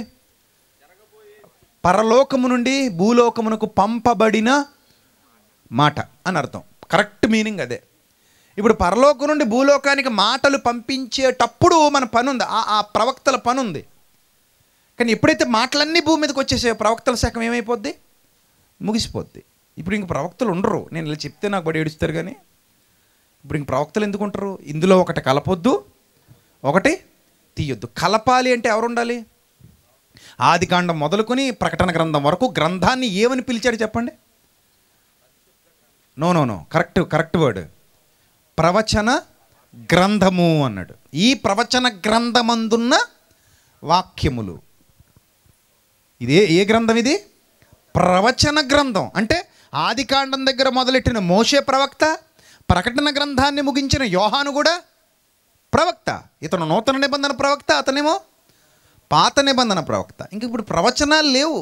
పరలోకము నుండి భూలోకమునకు పంపబడిన మాట అని అర్థం కరెక్ట్ మీనింగ్ అదే ఇప్పుడు పరలోకం నుండి భూలోకానికి మాటలు పంపించేటప్పుడు మన పని ఉంది ఆ ప్రవక్తల పని ఉంది కానీ ఎప్పుడైతే మాటలన్నీ భూమి మీదకి వచ్చేసే ప్రవక్తల శాఖం ఏమైపోద్ది ముగిసిపోద్ది ఇప్పుడు ఇంక ప్రవక్తలు ఉండరు నేను ఇలా చెప్తే నాకు బడి ఏడుస్తారు కానీ ఇప్పుడు ఇంక ప్రవక్తలు ఎందుకు ఉంటారు ఇందులో ఒకటి కలపొద్దు ఒకటి తీయొద్దు కలపాలి అంటే ఎవరు ఉండాలి ఆదికాండం మొదలుకొని ప్రకటన గ్రంథం వరకు గ్రంథాన్ని ఏమని పిలిచాడు చెప్పండి no no no correct correct word ప్రవచన గ్రంథము అన్నాడు ఈ ప్రవచన గ్రంథమందున్న వాక్యములు ఇదే ఏ గ్రంథం ఇది ప్రవచన గ్రంథం అంటే ఆదికాండం దగ్గర మొదలెట్టిన మోసే ప్రవక్త ప్రకటన గ్రంథాన్ని ముగించిన యోహాను కూడా ప్రవక్త ఇతను నూతన నిబంధన ప్రవక్త అతనేమో పాత నిబంధన ప్రవక్త ఇంక ఇప్పుడు ప్రవచనాలు లేవు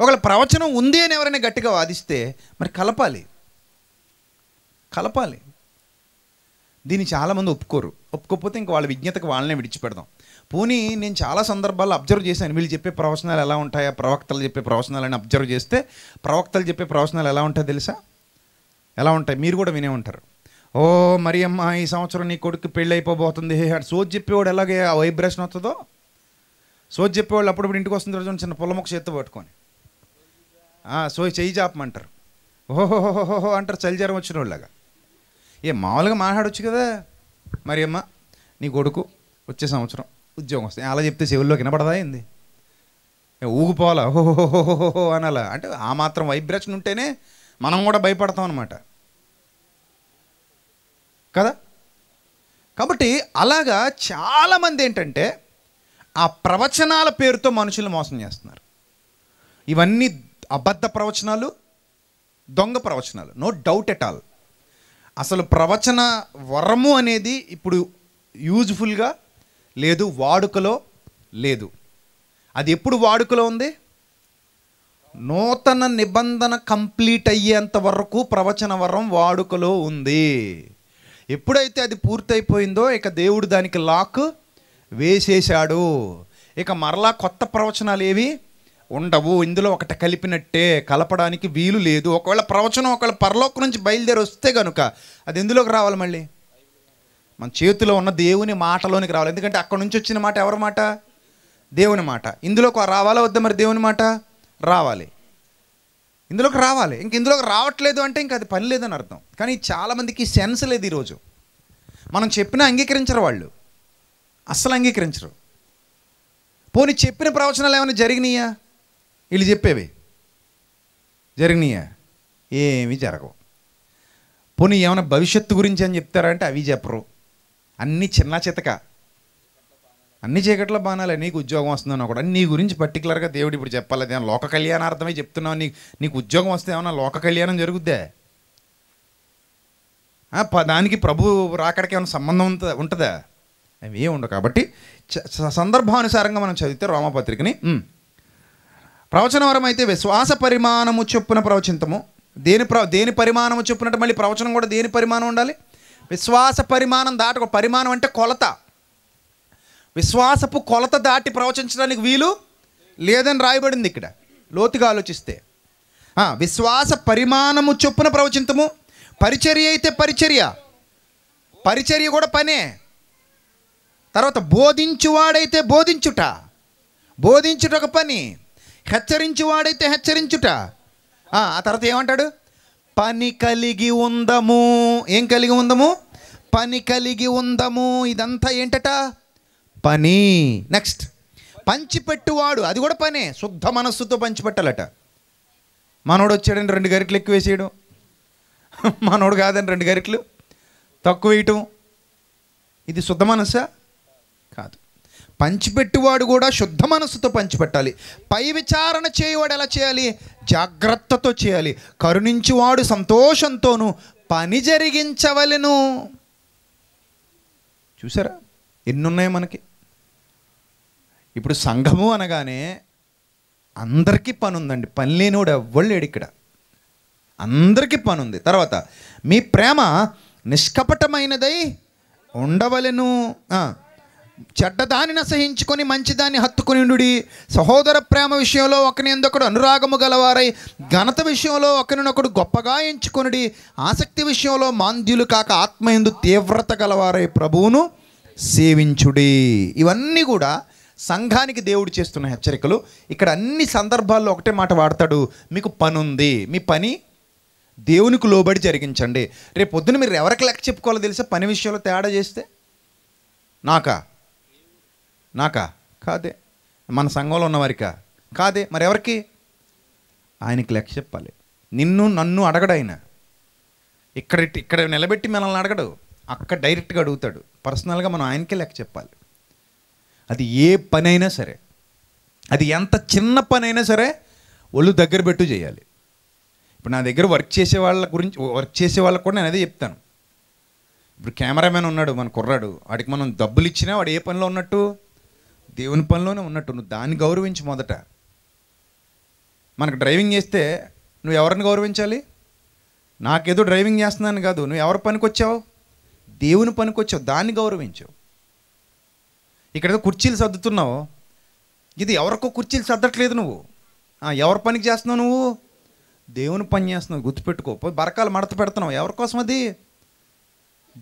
ఒకవేళ ప్రవచనం ఉంది అని ఎవరైనా గట్టిగా వాదిస్తే మరి కలపాలి కలపాలి దీన్ని చాలామంది ఒప్పుకోరు ఒప్పుకోకపోతే ఇంక వాళ్ళ విజ్ఞతకు వాళ్ళనే విడిచిపెడదాం పోనీ నేను చాలా సందర్భాలు అబ్జర్వ్ చేశాను వీళ్ళు చెప్పే ప్రవచనాలు ఎలా ఉంటాయా ప్రవక్తలు చెప్పే ప్రవచనాలని అబ్జర్వ్ చేస్తే ప్రవక్తలు చెప్పే ప్రవచనాలు ఎలా ఉంటాయో తెలుసా ఎలా ఉంటాయి మీరు కూడా వినే ఉంటారు ఓ మరి అమ్మ ఈ సంవత్సరం నీ కొడుకు పెళ్ళి అయిపోబోతుంది సోజ్ చెప్పేవాడు ఎలాగే వైబ్రేషన్ అవుతుందో సోజ్ చెప్పేవాళ్ళు అప్పుడప్పుడు ఇంటికి వస్తుంది రోజు చిన్న పొలమొక్క చేత్తో పట్టుకొని సో చెయ్యి చాపమంటారు ఓహోహోహోహో అంటారు జ్వరం వచ్చిన వాళ్ళగా ఏ మామూలుగా మాట్లాడొచ్చు కదా మరి అమ్మ నీ కొడుకు వచ్చే సంవత్సరం ఉద్యోగం వస్తుంది అలా చెప్తే చెవుల్లో వినపడదా ఏంది ఊగిపోవాలా ఓహోహోహోహో అనాలా అంటే ఆ మాత్రం వైబ్రేషన్ ఉంటేనే మనం కూడా భయపడతాం అనమాట కదా కాబట్టి అలాగా చాలామంది ఏంటంటే ఆ ప్రవచనాల పేరుతో మనుషులు మోసం చేస్తున్నారు ఇవన్నీ అబద్ధ ప్రవచనాలు దొంగ ప్రవచనాలు నో డౌట్ ఎట్ ఆల్ అసలు ప్రవచన వరము అనేది ఇప్పుడు యూజ్ఫుల్గా లేదు వాడుకలో లేదు అది ఎప్పుడు వాడుకలో ఉంది నూతన నిబంధన కంప్లీట్ అయ్యేంత వరకు ప్రవచన వరం వాడుకలో ఉంది ఎప్పుడైతే అది పూర్తయిపోయిందో ఇక దేవుడు దానికి లాక్ వేసేశాడు ఇక మరలా కొత్త ప్రవచనాలు ఏవి ఉండవు ఇందులో ఒకటి కలిపినట్టే కలపడానికి వీలు లేదు ఒకవేళ ప్రవచనం ఒకవేళ పరలోకం నుంచి బయలుదేరి వస్తే కనుక అది ఎందులోకి రావాలి మళ్ళీ మన చేతిలో ఉన్న దేవుని మాటలోనికి రావాలి ఎందుకంటే అక్కడ నుంచి వచ్చిన మాట ఎవరి మాట దేవుని మాట ఇందులోకి రావాలా వద్దా మరి దేవుని మాట రావాలి ఇందులోకి రావాలి ఇంక ఇందులోకి రావట్లేదు అంటే ఇంక అది పని లేదని అర్థం కానీ చాలామందికి సెన్స్ లేదు ఈరోజు మనం చెప్పినా అంగీకరించరు వాళ్ళు అస్సలు అంగీకరించరు పోనీ చెప్పిన ప్రవచనాలు ఏమైనా జరిగినాయా వీళ్ళు చెప్పేవి జరిగినాయా ఏమీ జరగవు పోనీ ఏమైనా భవిష్యత్తు గురించి అని చెప్తారా అంటే అవి చెప్పరు అన్నీ చిన్న చితక అన్ని చీకట్ల బాణాలే నీకు ఉద్యోగం వస్తుందని ఒకటి నీ గురించి పర్టికులర్గా దేవుడు ఇప్పుడు చెప్పాలి ఏమైనా లోక కళ్యాణార్థమే చెప్తున్నావు నీకు నీకు ఉద్యోగం వస్తే ఏమైనా లోక కళ్యాణం జరుగుద్దే దానికి ప్రభు రాకడికి ఏమైనా సంబంధం ఉంటుందా ఉంటుందా అవి ఏమి ఉండవు కాబట్టి సందర్భానుసారంగా మనం చదివితే రోమపత్రికని ప్రవచనవరం అయితే విశ్వాస పరిమాణము చొప్పున ప్రవచింతము దేని ప్ర దేని పరిమాణము చొప్పున మళ్ళీ ప్రవచనం కూడా దేని పరిమాణం ఉండాలి విశ్వాస పరిమాణం దాట పరిమాణం అంటే కొలత విశ్వాసపు కొలత దాటి ప్రవచించడానికి వీలు లేదని రాయబడింది ఇక్కడ లోతుగా ఆలోచిస్తే విశ్వాస పరిమాణము చొప్పున ప్రవచింతము పరిచర్య అయితే పరిచర్య పరిచర్య కూడా పనే తర్వాత బోధించువాడైతే బోధించుట బోధించుట ఒక పని హెచ్చరించువాడైతే హెచ్చరించుట ఆ తర్వాత ఏమంటాడు పని కలిగి ఉందము ఏం కలిగి ఉందము పని కలిగి ఉందము ఇదంతా ఏంటట పని నెక్స్ట్ పంచిపెట్టువాడు అది కూడా పనే శుద్ధ మనస్సుతో పంచిపెట్టాలట మనోడు వచ్చాడని రెండు గరిటలు ఎక్కువ వేసేయడం మనోడు కాదని రెండు గరిటలు తక్కువ వేయటం ఇది శుద్ధ మనస్సా కాదు పంచిపెట్టువాడు కూడా శుద్ధ మనస్సుతో పంచిపెట్టాలి పై విచారణ చేయవాడు ఎలా చేయాలి జాగ్రత్తతో చేయాలి కరుణించువాడు సంతోషంతోనూ పని జరిగించవలను చూసారా ఎన్నున్నాయి మనకి ఇప్పుడు సంఘము అనగానే అందరికీ పని ఉందండి పని లేనివాడు లేడు ఇక్కడ అందరికీ పని ఉంది తర్వాత మీ ప్రేమ నిష్కపటమైనదై ఉండవలను చెడ్డదానిని అసహించుకొని మంచిదాన్ని హత్తుకునిండుడి సహోదర ప్రేమ విషయంలో ఎందుకడు అనురాగము గలవారై ఘనత విషయంలో ఒకరినొకడు గొప్పగా ఎంచుకొనుడి ఆసక్తి విషయంలో మాంద్యులు కాక ఆత్మయందు తీవ్రత గలవారై ప్రభువును సేవించుడి ఇవన్నీ కూడా సంఘానికి దేవుడు చేస్తున్న హెచ్చరికలు ఇక్కడ అన్ని సందర్భాల్లో ఒకటే మాట వాడతాడు మీకు పని ఉంది మీ పని దేవునికి లోబడి జరిగించండి రేపు పొద్దున మీరు ఎవరికి లెక్క చెప్పుకోవాలో తెలిసే పని విషయంలో తేడా చేస్తే నాకా నాకా కాదే మన సంఘంలో ఉన్నవారికా కాదే మరి ఎవరికి ఆయనకి లెక్క చెప్పాలి నిన్ను నన్ను అడగడు ఆయన ఇక్కడ ఇక్కడ నిలబెట్టి మనల్ని అడగడు అక్కడ డైరెక్ట్గా అడుగుతాడు పర్సనల్గా మనం ఆయనకే లెక్క చెప్పాలి అది ఏ పని అయినా సరే అది ఎంత చిన్న పని అయినా సరే ఒళ్ళు దగ్గర పెట్టు చేయాలి ఇప్పుడు నా దగ్గర వర్క్ చేసే వాళ్ళ గురించి వర్క్ చేసే వాళ్ళకు కూడా నేను అదే చెప్తాను ఇప్పుడు కెమెరామెన్ ఉన్నాడు మన కుర్రాడు వాడికి మనం డబ్బులు ఇచ్చినా వాడు ఏ పనిలో ఉన్నట్టు దేవుని పనిలోనే ఉన్నట్టు నువ్వు దాన్ని గౌరవించి మొదట మనకు డ్రైవింగ్ చేస్తే నువ్వు ఎవరిని గౌరవించాలి నాకేదో డ్రైవింగ్ చేస్తున్నాను కాదు నువ్వు ఎవరి పనికొచ్చావు దేవుని పనికొచ్చావు దాన్ని గౌరవించవు ఇక్కడ కుర్చీలు సర్దుతున్నావు ఇది ఎవరికో కుర్చీలు సర్దట్లేదు నువ్వు ఎవరి పనికి చేస్తున్నావు నువ్వు దేవుని పని చేస్తున్నావు గుర్తుపెట్టుకో బరకాలు మడత పెడుతున్నావు ఎవరి కోసం అది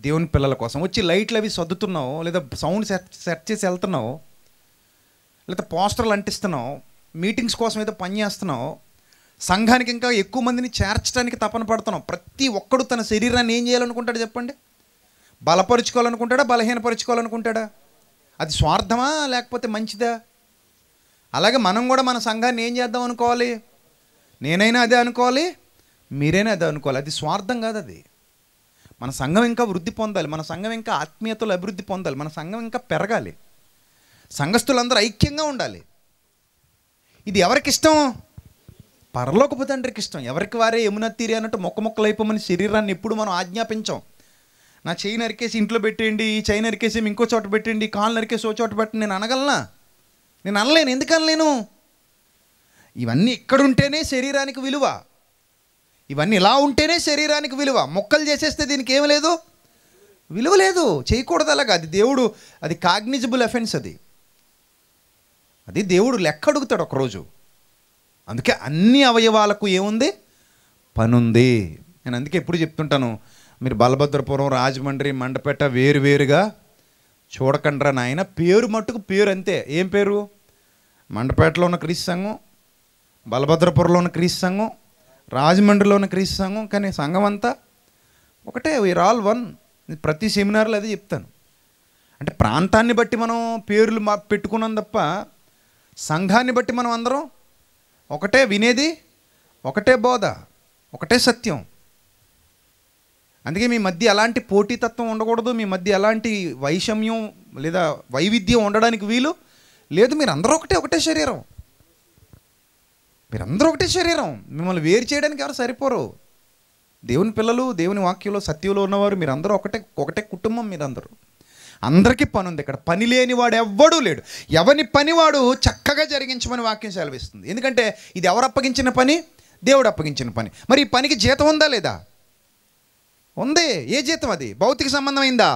దేవుని పిల్లల కోసం వచ్చి లైట్లు అవి సర్దుతున్నావు లేదా సౌండ్ సెట్ సెట్ చేసి వెళ్తున్నావు లేకపోతే పోస్టర్లు అంటిస్తున్నావు మీటింగ్స్ కోసం ఏదో పని చేస్తున్నాం సంఘానికి ఇంకా ఎక్కువ మందిని చేర్చడానికి తపన పడుతున్నాం ప్రతి ఒక్కడు తన శరీరాన్ని ఏం చేయాలనుకుంటాడు చెప్పండి బలపరుచుకోవాలనుకుంటాడా బలహీనపరుచుకోవాలనుకుంటాడా అది స్వార్థమా లేకపోతే మంచిదా అలాగే మనం కూడా మన సంఘాన్ని ఏం చేద్దాం అనుకోవాలి నేనైనా అదే అనుకోవాలి మీరైనా అదే అనుకోవాలి అది స్వార్థం కాదు అది మన సంఘం ఇంకా వృద్ధి పొందాలి మన సంఘం ఇంకా ఆత్మీయతలు అభివృద్ధి పొందాలి మన సంఘం ఇంకా పెరగాలి సంఘస్థులందరూ ఐక్యంగా ఉండాలి ఇది ఎవరికి ఇష్టం పరలోకపు తండ్రికి ఇష్టం ఎవరికి వారే యమున తీరి అన్నట్టు మొక్క మొక్కలు అయిపోమని శరీరాన్ని ఎప్పుడు మనం ఆజ్ఞాపించాం నా చైన్ అరికేసి ఇంట్లో పెట్టేయండి ఈ చెయ్యి నరికేసి ఇంకో చోట పెట్టండి కాళ్ళు నరికేసి ఓ చోట పెట్టండి నేను అనగలనా నేను అనలేను ఎందుకు అనలేను ఇవన్నీ ఇక్కడుంటేనే శరీరానికి విలువ ఇవన్నీ ఇలా ఉంటేనే శరీరానికి విలువ మొక్కలు చేసేస్తే దీనికి ఏం లేదు విలువ లేదు చేయకూడదు అలాగా అది దేవుడు అది కాగ్నిజబుల్ ఎఫెన్స్ అది అది దేవుడు లెక్క అడుగుతాడు ఒకరోజు అందుకే అన్ని అవయవాలకు ఏముంది పనుంది నేను అందుకే ఎప్పుడు చెప్తుంటాను మీరు బలభద్రపురం రాజమండ్రి మండపేట వేరువేరుగా చూడకండ్రా నాయన పేరు మట్టుకు పేరు అంతే ఏం పేరు మండపేటలో ఉన్న క్రీస్తు సంఘం బలభద్రపురంలో ఉన్న క్రీస్తు సంఘం రాజమండ్రిలో ఉన్న క్రీస్తు సంఘం కానీ సంఘం అంతా ఒకటే వీర్ ఆల్ వన్ ప్రతి సెమినార్లో అదే చెప్తాను అంటే ప్రాంతాన్ని బట్టి మనం పేర్లు మా పెట్టుకున్నాం తప్ప సంఘాన్ని బట్టి మనం అందరం ఒకటే వినేది ఒకటే బోధ ఒకటే సత్యం అందుకే మీ మధ్య ఎలాంటి పోటీతత్వం ఉండకూడదు మీ మధ్య ఎలాంటి వైషమ్యం లేదా వైవిధ్యం ఉండడానికి వీలు లేదు మీరు అందరూ ఒకటే ఒకటే శరీరం మీరందరూ ఒకటే శరీరం మిమ్మల్ని వేరు చేయడానికి ఎవరు సరిపోరు దేవుని పిల్లలు దేవుని వాక్యంలో సత్యంలో ఉన్నవారు మీరందరూ ఒకటే ఒకటే కుటుంబం మీరందరూ అందరికీ పని ఉంది ఇక్కడ పని లేనివాడు ఎవ్వడూ లేడు పని పనివాడు చక్కగా జరిగించమని వాక్యం సెలవిస్తుంది ఎందుకంటే ఇది ఎవరు అప్పగించిన పని దేవుడు అప్పగించిన పని మరి ఈ పనికి జీతం ఉందా లేదా ఉంది ఏ జీతం అది భౌతిక సంబంధమైందా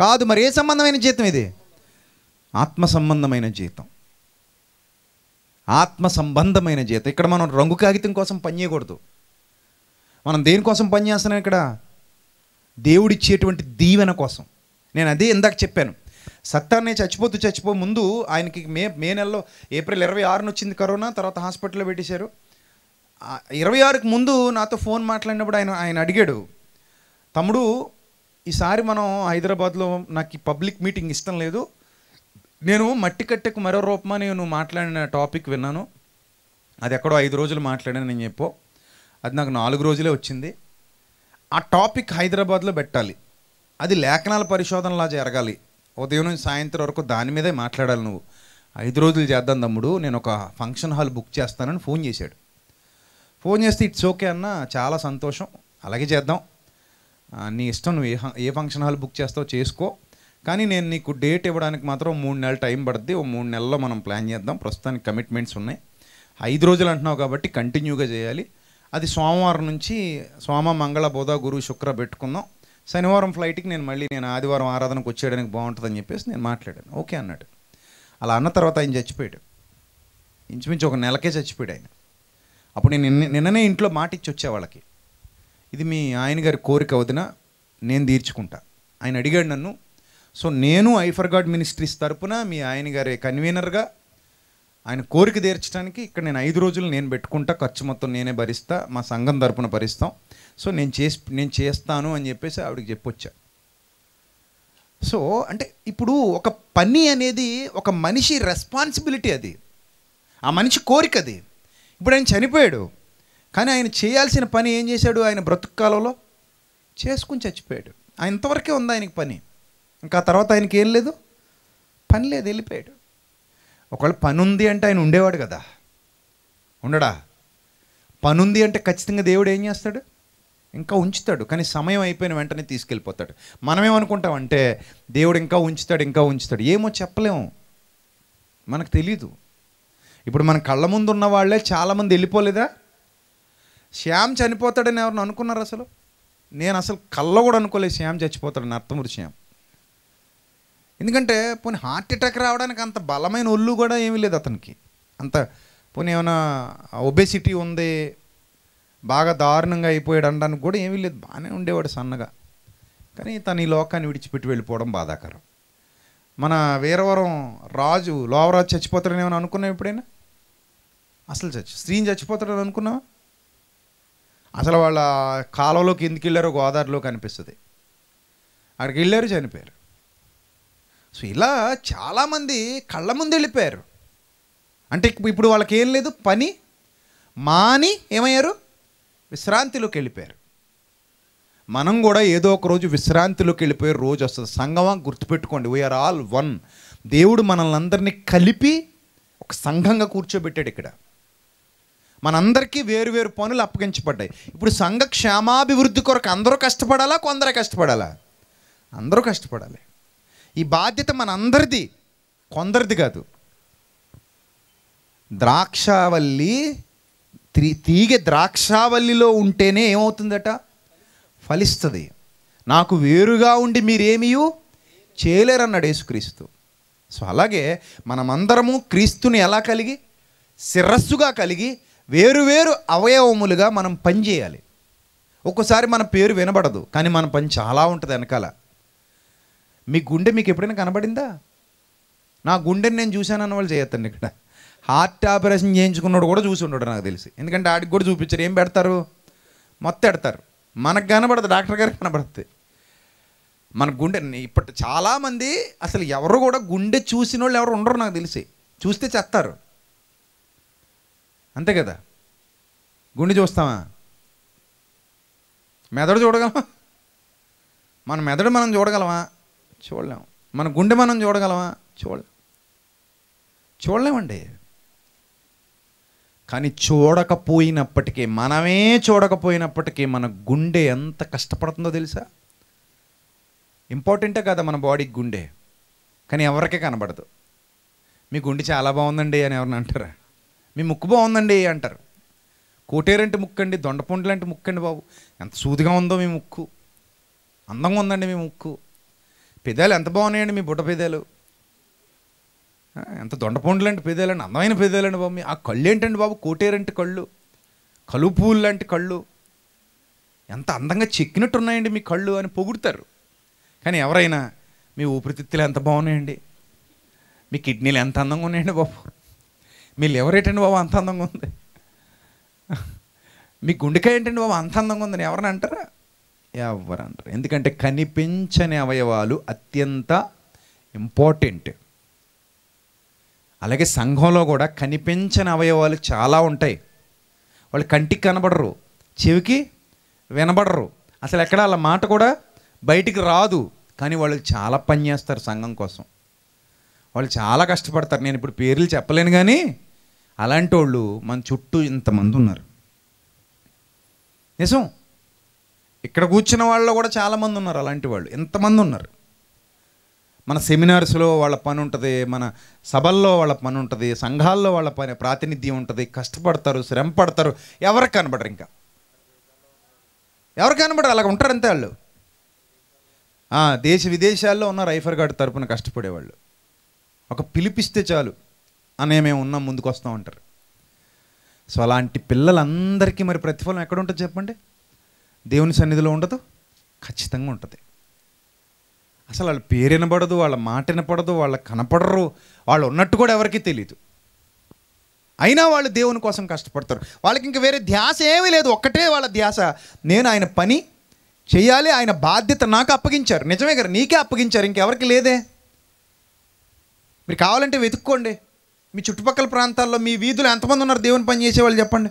కాదు మరి ఏ సంబంధమైన జీతం ఇది ఆత్మ సంబంధమైన జీతం ఆత్మ సంబంధమైన జీతం ఇక్కడ మనం రంగు కాగితం కోసం పని చేయకూడదు మనం దేనికోసం పని చేస్తున్నాం ఇక్కడ దేవుడిచ్చేటువంటి దీవెన కోసం నేను అదే ఇందాక చెప్పాను సత్తానే చచ్చిపోతూ చచ్చిపో ముందు ఆయనకి మే మే నెలలో ఏప్రిల్ ఇరవై ఆరున వచ్చింది కరోనా తర్వాత హాస్పిటల్లో పెట్టేశారు ఇరవై ఆరుకు ముందు నాతో ఫోన్ మాట్లాడినప్పుడు ఆయన ఆయన అడిగాడు తమ్ముడు ఈసారి మనం హైదరాబాద్లో నాకు పబ్లిక్ మీటింగ్ ఇష్టం లేదు నేను మట్టి కట్టెకు మరో రూపమా నేను మాట్లాడిన టాపిక్ విన్నాను అది ఎక్కడో ఐదు రోజులు మాట్లాడాను నేను చెప్పో అది నాకు నాలుగు రోజులే వచ్చింది ఆ టాపిక్ హైదరాబాద్లో పెట్టాలి అది లేఖనాల పరిశోధనలా జరగాలి ఉదయం నుంచి సాయంత్రం వరకు దాని మీదే మాట్లాడాలి నువ్వు ఐదు రోజులు చేద్దాం తమ్ముడు నేను ఒక ఫంక్షన్ హాల్ బుక్ చేస్తానని ఫోన్ చేశాడు ఫోన్ చేస్తే ఇట్స్ ఓకే అన్న చాలా సంతోషం అలాగే చేద్దాం నీ ఇష్టం నువ్వు ఏ ఏ ఫంక్షన్ హాల్ బుక్ చేస్తావు చేసుకో కానీ నేను నీకు డేట్ ఇవ్వడానికి మాత్రం మూడు నెలలు టైం పడుద్ది ఓ మూడు నెలల్లో మనం ప్లాన్ చేద్దాం ప్రస్తుతానికి కమిట్మెంట్స్ ఉన్నాయి ఐదు రోజులు అంటున్నావు కాబట్టి కంటిన్యూగా చేయాలి అది సోమవారం నుంచి సోమ మంగళ బుధ గురు శుక్ర పెట్టుకుందాం శనివారం ఫ్లైట్కి నేను మళ్ళీ నేను ఆదివారం ఆరాధనకు వచ్చేయడానికి బాగుంటుందని చెప్పేసి నేను మాట్లాడాను ఓకే అన్నాడు అలా అన్న తర్వాత ఆయన చచ్చిపోయాడు ఇంచుమించు ఒక నెలకే చచ్చిపోయాడు ఆయన అప్పుడు నేను నిన్న నిన్ననే ఇంట్లో మాట ఇచ్చి వచ్చే వాళ్ళకి ఇది మీ ఆయన గారి కోరిక వదిన నేను తీర్చుకుంటా ఆయన అడిగాడు నన్ను సో నేను ఐఫర్ గాడ్ మినిస్ట్రీస్ తరపున మీ ఆయన గారి కన్వీనర్గా ఆయన కోరిక తీర్చడానికి ఇక్కడ నేను ఐదు రోజులు నేను పెట్టుకుంటా ఖర్చు మొత్తం నేనే భరిస్తా మా సంఘం తరపున భరిస్తాం సో నేను చేసి నేను చేస్తాను అని చెప్పేసి ఆవిడకి చెప్పొచ్చా సో అంటే ఇప్పుడు ఒక పని అనేది ఒక మనిషి రెస్పాన్సిబిలిటీ అది ఆ మనిషి కోరిక అది ఇప్పుడు ఆయన చనిపోయాడు కానీ ఆయన చేయాల్సిన పని ఏం చేశాడు ఆయన బ్రతుకు కాలంలో చేసుకుని చచ్చిపోయాడు ఆయన ఇంతవరకే ఉంది ఆయనకి పని ఇంకా తర్వాత ఆయనకి ఏం లేదు పని లేదు వెళ్ళిపోయాడు ఒకవేళ పని ఉంది అంటే ఆయన ఉండేవాడు కదా ఉండడా పని ఉంది అంటే ఖచ్చితంగా దేవుడు ఏం చేస్తాడు ఇంకా ఉంచుతాడు కానీ సమయం అయిపోయిన వెంటనే తీసుకెళ్ళిపోతాడు మనమేమనుకుంటామంటే దేవుడు ఇంకా ఉంచుతాడు ఇంకా ఉంచుతాడు ఏమో చెప్పలేము మనకు తెలీదు ఇప్పుడు మన కళ్ళ ముందు ఉన్న వాళ్ళే చాలామంది వెళ్ళిపోలేదా శ్యామ్ చనిపోతాడని ఎవరిని అనుకున్నారు అసలు నేను అసలు కళ్ళ కూడా అనుకోలేదు శ్యామ్ చచ్చిపోతాడు అర్థమూరు శ్యామ్ ఎందుకంటే పోనీ హార్ట్ అటాక్ రావడానికి అంత బలమైన ఒళ్ళు కూడా ఏమీ లేదు అతనికి అంత పోనీ ఏమైనా ఒబేసిటీ ఉంది బాగా దారుణంగా అయిపోయాడు అనడానికి కూడా ఏమీ లేదు బాగానే ఉండేవాడు సన్నగా కానీ తను ఈ లోకాన్ని విడిచిపెట్టి వెళ్ళిపోవడం బాధాకరం మన వీరవరం రాజు లోవరాజు చచ్చిపోతాడని ఏమైనా అనుకున్నావు ఎప్పుడైనా అసలు చచ్చి స్త్రీని చచ్చిపోతాడని అనుకున్నావా అసలు వాళ్ళ కాలంలోకి ఎందుకు వెళ్ళారో గోదావరిలో కనిపిస్తుంది అక్కడికి వెళ్ళారు చనిపోయారు సో ఇలా చాలామంది కళ్ళ ముందు వెళ్ళిపోయారు అంటే ఇప్పుడు వాళ్ళకి ఏం లేదు పని మాని ఏమయ్యారు విశ్రాంతిలోకి వెళ్ళిపోయారు మనం కూడా ఏదో ఒక రోజు విశ్రాంతిలోకి వెళ్ళిపోయే రోజు వస్తుంది అని గుర్తుపెట్టుకోండి వీఆర్ ఆల్ వన్ దేవుడు మనల్ని అందరినీ కలిపి ఒక సంఘంగా కూర్చోబెట్టాడు ఇక్కడ మనందరికీ వేరువేరు పనులు అప్పగించబడ్డాయి ఇప్పుడు సంఘ క్షేమాభివృద్ధి కొరకు అందరూ కష్టపడాలా కొందరే కష్టపడాలా అందరూ కష్టపడాలి ఈ బాధ్యత మనందరిది కొందరిది కాదు ద్రాక్షావల్లి తీగే ద్రాక్షావల్లిలో ఉంటేనే ఏమవుతుందట ఫలిస్తుంది నాకు వేరుగా ఉండి చేయలేరు చేయలేరన్నాడు యేసుక్రీస్తు సో అలాగే మనమందరము క్రీస్తుని ఎలా కలిగి శిరస్సుగా కలిగి వేరువేరు అవయవములుగా మనం పనిచేయాలి ఒక్కోసారి మన పేరు వినబడదు కానీ మన పని చాలా ఉంటుంది వెనకాల మీ గుండె మీకు ఎప్పుడైనా కనబడిందా నా గుండెని నేను చూశానన్న వాళ్ళు చేయొద్దండి ఇక్కడ హార్ట్ ఆపరేషన్ చేయించుకున్నాడు కూడా చూసి ఉండడు నాకు తెలిసి ఎందుకంటే ఆడికి కూడా చూపించారు ఏం పెడతారు మొత్తం పెడతారు మనకు కనబడదు డాక్టర్ గారికి కనబడుతుంది మన గుండె ఇప్పటి చాలామంది అసలు ఎవరు కూడా గుండె చూసిన వాళ్ళు ఎవరు ఉండరు నాకు తెలిసి చూస్తే చేస్తారు అంతే కదా గుండె చూస్తామా మెదడు చూడగలమా మన మెదడు మనం చూడగలమా చూడలేము మన గుండె మనం చూడగలమా చూడలేం చూడలేమండి కానీ చూడకపోయినప్పటికీ మనమే చూడకపోయినప్పటికీ మన గుండె ఎంత కష్టపడుతుందో తెలుసా ఇంపార్టెంటే కదా మన బాడీకి గుండె కానీ ఎవరికే కనబడదు మీ గుండె చాలా బాగుందండి అని ఎవరిని అంటారా మీ ముక్కు బాగుందండి అంటారు కోటేరంటే ముక్కు అండి దొండపండు ముక్కు అండి బాబు ఎంత సూదిగా ఉందో మీ ముక్కు అందంగా ఉందండి మీ ముక్కు పెదాలు ఎంత బాగున్నాయండి మీ బుట్ట పెదాలు ఎంత దొండపండులంటే పెదాలండి అందమైన పెదాలండి బాబు ఆ కళ్ళు ఏంటండి బాబు కోటేరంటే కళ్ళు కలుపులు లాంటి కళ్ళు ఎంత అందంగా చెక్కినట్టు ఉన్నాయండి మీ కళ్ళు అని పొగుడుతారు కానీ ఎవరైనా మీ ఊపిరితిత్తులు ఎంత బాగున్నాయండి మీ కిడ్నీలు ఎంత అందంగా ఉన్నాయండి బాబు మీ లివర్ ఏంటండి బాబు అంత అందంగా ఉంది మీ గుండెకాయ ఏంటండి బాబు అంత అందంగా ఉందని ఎవరని అంటారా ఎవరంటారు ఎందుకంటే కనిపించని అవయవాలు అత్యంత ఇంపార్టెంట్ అలాగే సంఘంలో కూడా కనిపించని అవయవాలు చాలా ఉంటాయి వాళ్ళు కంటికి కనబడరు చెవికి వినబడరు అసలు ఎక్కడ వాళ్ళ మాట కూడా బయటికి రాదు కానీ వాళ్ళు చాలా పని చేస్తారు సంఘం కోసం వాళ్ళు చాలా కష్టపడతారు నేను ఇప్పుడు పేర్లు చెప్పలేను కానీ అలాంటి వాళ్ళు మన చుట్టూ ఇంతమంది ఉన్నారు నిజం ఇక్కడ కూర్చున్న వాళ్ళు కూడా చాలామంది ఉన్నారు అలాంటి వాళ్ళు ఎంతమంది ఉన్నారు మన సెమినార్స్లో వాళ్ళ పని ఉంటుంది మన సభల్లో వాళ్ళ పని ఉంటుంది సంఘాల్లో వాళ్ళ పని ప్రాతినిధ్యం ఉంటుంది కష్టపడతారు శ్రమ పడతారు ఎవరికి కనబడరు ఇంకా ఎవరు కనబడరు అలాగ ఉంటారు అంతే వాళ్ళు దేశ విదేశాల్లో ఉన్న రైఫర్ గార్డ్ తరపున కష్టపడేవాళ్ళు ఒక పిలిపిస్తే చాలు అనే మేము ఉన్నాం ముందుకు వస్తాం అంటారు సో అలాంటి పిల్లలందరికీ మరి ప్రతిఫలం ఎక్కడ ఉంటుంది చెప్పండి దేవుని సన్నిధిలో ఉండదు ఖచ్చితంగా ఉంటుంది అసలు వాళ్ళ పేరు వాళ్ళ మాట వినపడదు వాళ్ళ కనపడరు వాళ్ళు ఉన్నట్టు కూడా ఎవరికీ తెలియదు అయినా వాళ్ళు దేవుని కోసం కష్టపడతారు వాళ్ళకి ఇంక వేరే ధ్యాస ఏమీ లేదు ఒక్కటే వాళ్ళ ధ్యాస నేను ఆయన పని చేయాలి ఆయన బాధ్యత నాకు అప్పగించారు నిజమే కదా నీకే అప్పగించారు ఇంకెవరికి లేదే మీరు కావాలంటే వెతుక్కోండి మీ చుట్టుపక్కల ప్రాంతాల్లో మీ వీధులు ఎంతమంది ఉన్నారు దేవుని పని చేసేవాళ్ళు చెప్పండి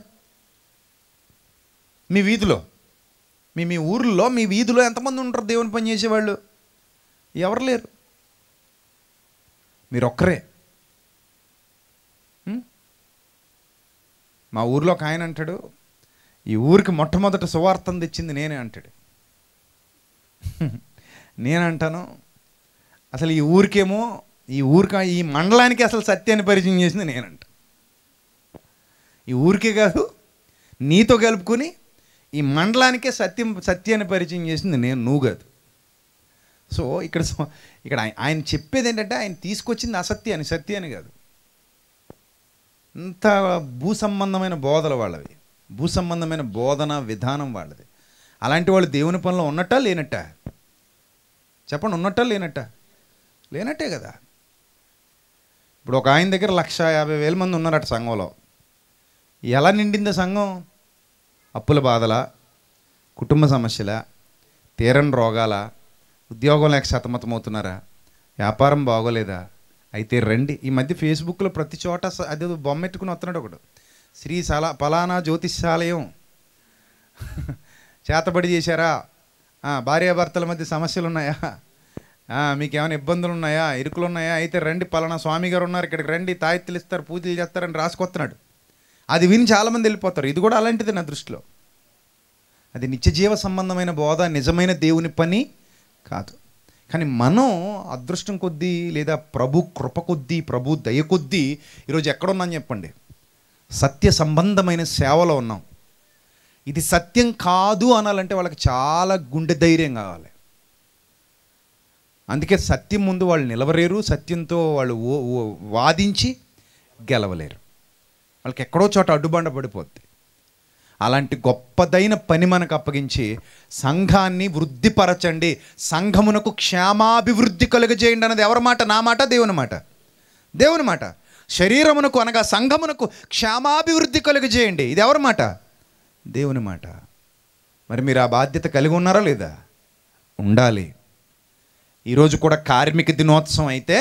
మీ వీధిలో మీ మీ ఊర్లో మీ వీధిలో ఎంతమంది ఉంటారు దేవుని పని చేసేవాళ్ళు ఎవరు లేరు మీరు ఒక్కరే మా ఊర్లో ఒక ఆయన అంటాడు ఈ ఊరికి మొట్టమొదట సువార్థం తెచ్చింది నేనే అంటాడు [laughs] నేనంటాను అసలు ఈ ఊరికేమో ఈ ఊరికి ఈ మండలానికి అసలు సత్యాన్ని పరిచయం చేసింది నేనంట ఈ ఊరికే కాదు నీతో కలుపుకొని ఈ మండలానికే సత్యం సత్యాన్ని పరిచయం చేసింది నేను నువ్వు కాదు సో ఇక్కడ ఇక్కడ ఆయన చెప్పేది ఏంటంటే ఆయన తీసుకొచ్చింది అసత్యాన్ని సత్యాన్ని కాదు అంత భూ సంబంధమైన బోధలు వాళ్ళవి భూ సంబంధమైన బోధన విధానం వాళ్ళది అలాంటి వాళ్ళు దేవుని పనిలో ఉన్నట్టా లేనట్టా చెప్పండి ఉన్నట్ట లేనట్ట లేనట్టే కదా ఇప్పుడు ఒక ఆయన దగ్గర లక్ష యాభై వేల మంది ఉన్నారట సంఘంలో ఎలా నిండింది సంఘం అప్పుల బాధల కుటుంబ సమస్యల తీరని రోగాల ఉద్యోగం లేక సతమతమవుతున్నారా వ్యాపారం బాగోలేదా అయితే రండి ఈ మధ్య ఫేస్బుక్లో ప్రతి చోట అదే బొమ్మెట్టుకుని వస్తున్నాడు ఒకడు శ్రీ సలా పలానా జ్యోతిష్యాలయం [laughs] చేతబడి చేశారా భార్యాభర్తల మధ్య సమస్యలు ఉన్నాయా మీకు ఏమైనా ఇబ్బందులు ఉన్నాయా ఇరుకులు ఉన్నాయా అయితే రండి పలానా స్వామి గారు ఉన్నారు ఇక్కడికి రండి తాయెత్తులు ఇస్తారు పూజలు చేస్తారని రాసుకొస్తున్నాడు అది విని చాలామంది వెళ్ళిపోతారు ఇది కూడా అలాంటిది నా దృష్టిలో అది నిత్యజీవ సంబంధమైన బోధ నిజమైన దేవుని పని కాదు కానీ మనం అదృష్టం కొద్దీ లేదా ప్రభు కృప కొద్దీ ప్రభు దయ కొద్దీ ఈరోజు అని చెప్పండి సత్య సంబంధమైన సేవలో ఉన్నాం ఇది సత్యం కాదు అనాలంటే వాళ్ళకి చాలా గుండె ధైర్యం కావాలి అందుకే సత్యం ముందు వాళ్ళు నిలవలేరు సత్యంతో వాళ్ళు వాదించి గెలవలేరు వాళ్ళకి ఎక్కడో చోట అడ్డుబండ పడిపోద్ది అలాంటి గొప్పదైన పని మనకు అప్పగించి సంఘాన్ని వృద్ధిపరచండి సంఘమునకు క్షేమాభివృద్ధి కలుగజేయండి అన్నది ఎవరి మాట నా మాట దేవుని మాట దేవుని మాట శరీరమునకు అనగా సంఘమునకు క్షేమాభివృద్ధి కలుగజేయండి ఇది ఎవరి మాట దేవుని మాట మరి మీరు ఆ బాధ్యత కలిగి ఉన్నారా లేదా ఉండాలి ఈరోజు కూడా కార్మిక దినోత్సవం అయితే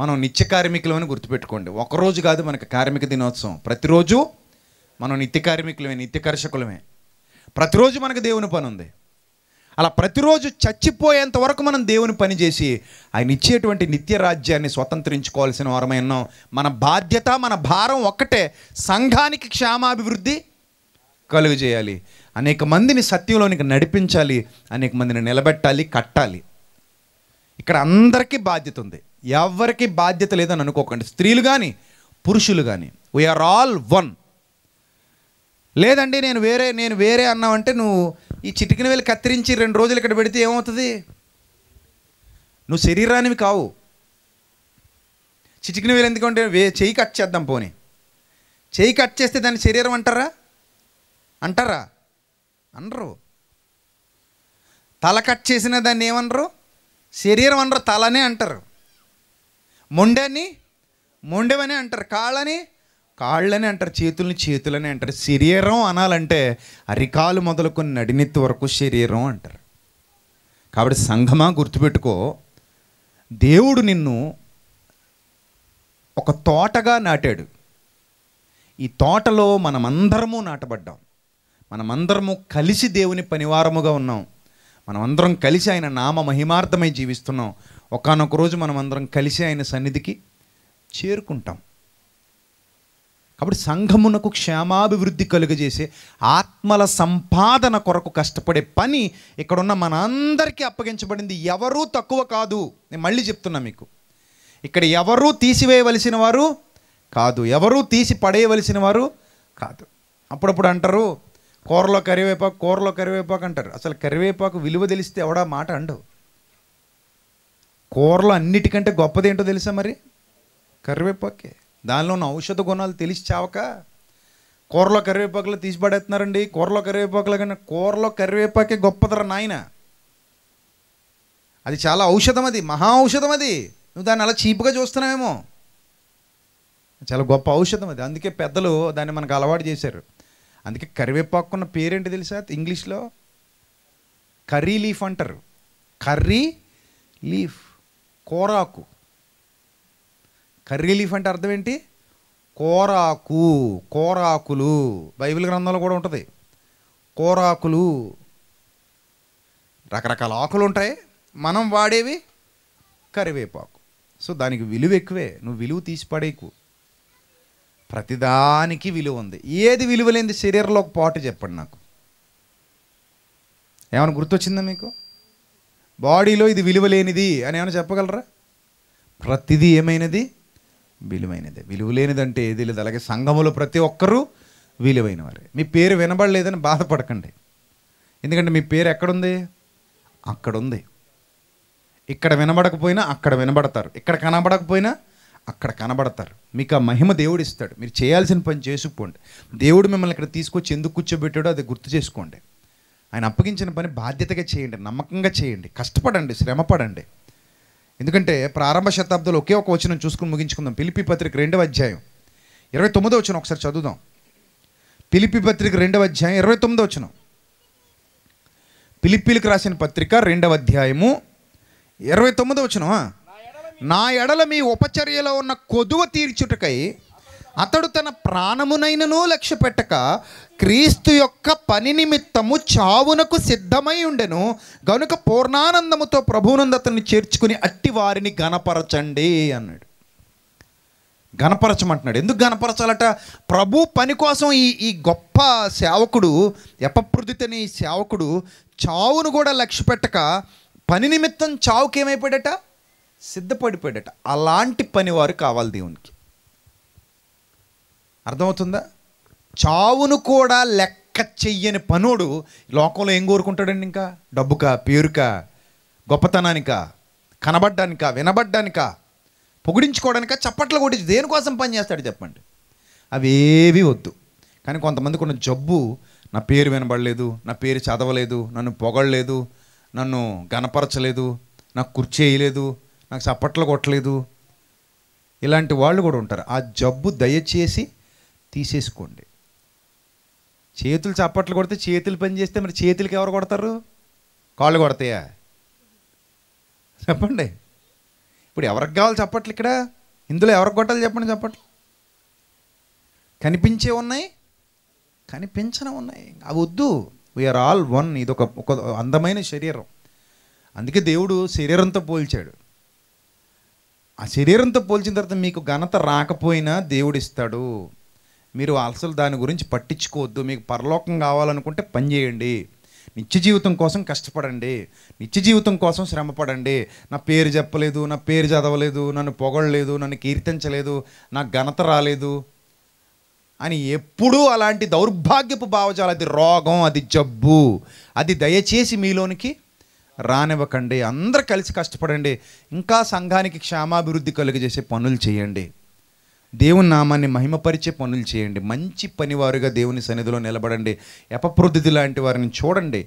మనం నిత్య కార్మికులమని గుర్తుపెట్టుకోండి ఒకరోజు కాదు మనకి కార్మిక దినోత్సవం ప్రతిరోజు మనం నిత్య కార్మికులమే నిత్య కర్షకులమే ప్రతిరోజు మనకు దేవుని పని ఉంది అలా ప్రతిరోజు చచ్చిపోయేంత వరకు మనం దేవుని పని చేసి ఆయన ఇచ్చేటువంటి నిత్య రాజ్యాన్ని స్వతంత్రించుకోవాల్సిన వారమై ఉన్నాం మన బాధ్యత మన భారం ఒక్కటే సంఘానికి క్షేమాభివృద్ధి కలుగు చేయాలి అనేక మందిని సత్యంలోనికి నడిపించాలి అనేక మందిని నిలబెట్టాలి కట్టాలి ఇక్కడ అందరికీ బాధ్యత ఉంది ఎవరికి బాధ్యత లేదని అనుకోకండి స్త్రీలు కానీ పురుషులు కానీ వీఆర్ ఆల్ వన్ లేదండి నేను వేరే నేను వేరే అన్నావంటే నువ్వు ఈ చిటికిన వేలు కత్తిరించి రెండు రోజులు ఇక్కడ పెడితే ఏమవుతుంది నువ్వు శరీరానివి కావు చిటికిన వేలు ఎందుకంటే వే చేయి కట్ చేద్దాం పోనీ చేయి కట్ చేస్తే దాని శరీరం అంటారా అంటారా అనరు తల కట్ చేసిన దాన్ని ఏమనరు శరీరం అనరు తలనే అంటారు మొండని మొండెవని అంటారు కాళ్ళని కాళ్ళని అంటారు చేతులని చేతులని అంటారు శరీరం అనాలంటే అరికాలు మొదలుకొని నడినెత్తి వరకు శరీరం అంటారు కాబట్టి సంఘమా గుర్తుపెట్టుకో దేవుడు నిన్ను ఒక తోటగా నాటాడు ఈ తోటలో మనమందరము నాటబడ్డాం మనమందరము కలిసి దేవుని పనివారముగా ఉన్నాం మనమందరం కలిసి ఆయన నామ మహిమార్థమై జీవిస్తున్నాం ఒకనొక రోజు మనం అందరం కలిసి ఆయన సన్నిధికి చేరుకుంటాం కాబట్టి సంఘమునకు క్షేమాభివృద్ధి కలుగజేసే ఆత్మల సంపాదన కొరకు కష్టపడే పని ఇక్కడున్న మనందరికీ అప్పగించబడింది ఎవరూ తక్కువ కాదు నేను మళ్ళీ చెప్తున్నా మీకు ఇక్కడ ఎవరూ తీసివేయవలసిన వారు కాదు ఎవరూ తీసి పడేయవలసిన వారు కాదు అప్పుడప్పుడు అంటారు కూరలో కరివేపాకు కూరలో కరివేపాకు అంటారు అసలు కరివేపాకు విలువ తెలిస్తే ఎవడా మాట అండవు కూరలు అన్నిటికంటే గొప్పది ఏంటో తెలుసా మరి కరివేపాకే దానిలో ఉన్న ఔషధ గుణాలు తెలిసి చావక కూరలో కరివేపాకులు తీసి పడేస్తున్నారండి కూరలో కరివేపాకులు కన్నా కూరలో కరివేపాకే గొప్పదర నాయన అది చాలా ఔషధం అది మహా ఔషధం అది నువ్వు దాన్ని అలా చీప్గా చూస్తున్నావేమో చాలా గొప్ప ఔషధం అది అందుకే పెద్దలు దాన్ని మనకు అలవాటు చేశారు అందుకే కరివేపాకు ఉన్న పేరేంటి తెలుసా ఇంగ్లీష్లో కర్రీ లీఫ్ అంటారు కర్రీ లీఫ్ కోరాకు కర్రీ లీఫ్ అంటే అర్థం ఏంటి కోరాకు కోరాకులు బైబిల్ గ్రంథంలో కూడా ఉంటుంది కోరాకులు రకరకాల ఆకులు ఉంటాయి మనం వాడేవి కరివేపాకు సో దానికి విలువ ఎక్కువే నువ్వు విలువ తీసి పడేకు ప్రతిదానికి విలువ ఉంది ఏది విలువ లేని శరీరంలో ఒక పాటు చెప్పండి నాకు ఏమైనా గుర్తొచ్చిందా మీకు బాడీలో ఇది విలువలేనిది అని ఏమైనా చెప్పగలరా ప్రతిదీ ఏమైనది విలువైనది విలువలేనిదంటే ఏది లేదు అలాగే సంఘములో ప్రతి ఒక్కరూ విలువైన వారే మీ పేరు వినబడలేదని బాధపడకండి ఎందుకంటే మీ పేరు ఎక్కడుంది అక్కడుంది ఇక్కడ వినబడకపోయినా అక్కడ వినబడతారు ఇక్కడ కనబడకపోయినా అక్కడ కనబడతారు మీకు ఆ మహిమ దేవుడు ఇస్తాడు మీరు చేయాల్సిన పని చేసుకోండి దేవుడు మిమ్మల్ని ఇక్కడ తీసుకొచ్చి ఎందుకు కూర్చోబెట్టాడో అది గుర్తు చేసుకోండి ఆయన అప్పగించిన పని బాధ్యతగా చేయండి నమ్మకంగా చేయండి కష్టపడండి శ్రమపడండి ఎందుకంటే ప్రారంభ శతాబ్దంలో ఒకే ఒక వచనం చూసుకుని ముగించుకుందాం పిలిపి పత్రిక రెండవ అధ్యాయం ఇరవై తొమ్మిదో వచ్చిన ఒకసారి చదువుదాం పిలిపి పత్రిక రెండవ అధ్యాయం ఇరవై తొమ్మిదో వచ్చిన పిలిపిలకు రాసిన పత్రిక రెండవ అధ్యాయము ఇరవై తొమ్మిదో వచనమా నా ఎడల మీ ఉపచర్యలో ఉన్న కొదువ తీర్చుటకై అతడు తన ప్రాణమునైనను లక్ష్య పెట్టక క్రీస్తు యొక్క పని నిమిత్తము చావునకు సిద్ధమై ఉండెను గనుక పూర్ణానందముతో ప్రభునందు అతన్ని చేర్చుకుని అట్టి వారిని గణపరచండి అన్నాడు గణపరచమంటున్నాడు ఎందుకు గణపరచాలట ప్రభు పని కోసం ఈ ఈ గొప్ప సేవకుడు ఎపప్రుదితని సేవకుడు చావును కూడా లక్ష్య పెట్టక పని నిమిత్తం చావుకి ఏమైపోయాడట సిద్ధపడిపోయాడట అలాంటి పనివారు కావాలి దేవునికి అర్థమవుతుందా చావును కూడా లెక్క చెయ్యని పనుడు లోకంలో ఏం కోరుకుంటాడండి ఇంకా డబ్బుక పేరుక గొప్పతనానిక కనబడ్డానిక వినబడ్డానిక పొగిడించుకోవడానిక చప్పట్లు కొట్టి దేనికోసం పని చేస్తాడు చెప్పండి అవేవి వద్దు కానీ కొంతమందికి ఉన్న జబ్బు నా పేరు వినబడలేదు నా పేరు చదవలేదు నన్ను పొగడలేదు నన్ను గనపరచలేదు నాకు కుర్చీ వేయలేదు నాకు చప్పట్లు కొట్టలేదు ఇలాంటి వాళ్ళు కూడా ఉంటారు ఆ జబ్బు దయచేసి తీసేసుకోండి చేతులు చప్పట్లు కొడితే చేతులు పని చేస్తే మరి చేతులకి ఎవరు కొడతారు కాళ్ళు కొడతాయా చెప్పండి ఇప్పుడు ఎవరికి కావాలి చప్పట్లు ఇక్కడ ఇందులో ఎవరికి కొట్టాలి చెప్పండి చప్పట్లు కనిపించే ఉన్నాయి కనిపించని ఉన్నాయి అవి వద్దు వీఆర్ ఆల్ వన్ ఇది ఒక ఒక అందమైన శరీరం అందుకే దేవుడు శరీరంతో పోల్చాడు ఆ శరీరంతో పోల్చిన తర్వాత మీకు ఘనత రాకపోయినా దేవుడిస్తాడు మీరు అసలు దాని గురించి పట్టించుకోవద్దు మీకు పరలోకం కావాలనుకుంటే పని చేయండి నిత్య జీవితం కోసం కష్టపడండి నిత్య జీవితం కోసం శ్రమపడండి నా పేరు చెప్పలేదు నా పేరు చదవలేదు నన్ను పొగడలేదు నన్ను కీర్తించలేదు నా ఘనత రాలేదు అని ఎప్పుడూ అలాంటి దౌర్భాగ్యపు భావజాలు అది రోగం అది జబ్బు అది దయచేసి మీలోనికి రానివ్వకండి అందరు కలిసి కష్టపడండి ఇంకా సంఘానికి క్షేమాభివృద్ధి కలుగజేసే పనులు చేయండి దేవుని నామాన్ని మహిమపరిచే పనులు చేయండి మంచి పనివారుగా దేవుని సన్నిధిలో నిలబడండి ఎపప్రొద్ది లాంటి వారిని చూడండి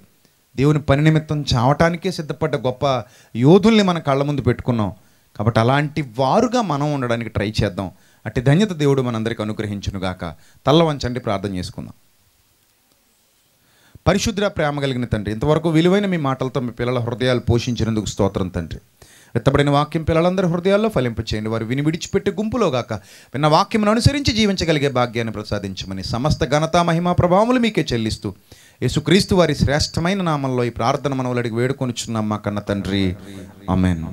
దేవుని పని నిమిత్తం చావటానికే సిద్ధపడ్డ గొప్ప యోధుల్ని మన కళ్ళ ముందు పెట్టుకున్నాం కాబట్టి అలాంటి వారుగా మనం ఉండడానికి ట్రై చేద్దాం అట్టి ధన్యత దేవుడు మనందరికీ అనుగ్రహించునుగాక తల్ల వంచండి ప్రార్థన చేసుకుందాం పరిశుద్ర ప్రేమ కలిగిన తండ్రి ఇంతవరకు విలువైన మీ మాటలతో మీ పిల్లల హృదయాలు పోషించినందుకు స్తోత్రం తండ్రి ఎత్తబడిన వాక్యం పిల్లలందరి హృదయాల్లో ఫలింపచేయండి వారు విని విడిచిపెట్టి గుంపులోగాక విన్న వాక్యమును అనుసరించి జీవించగలిగే భాగ్యాన్ని ప్రసాదించమని సమస్త ఘనత మహిమా ప్రభావములు మీకే చెల్లిస్తూ యేసుక్రీస్తు వారి శ్రేష్టమైన నామంలో ఈ ప్రార్థన మనవులడికి వేడుకొనిచున్నాం మా కన్న తండ్రి అమెన్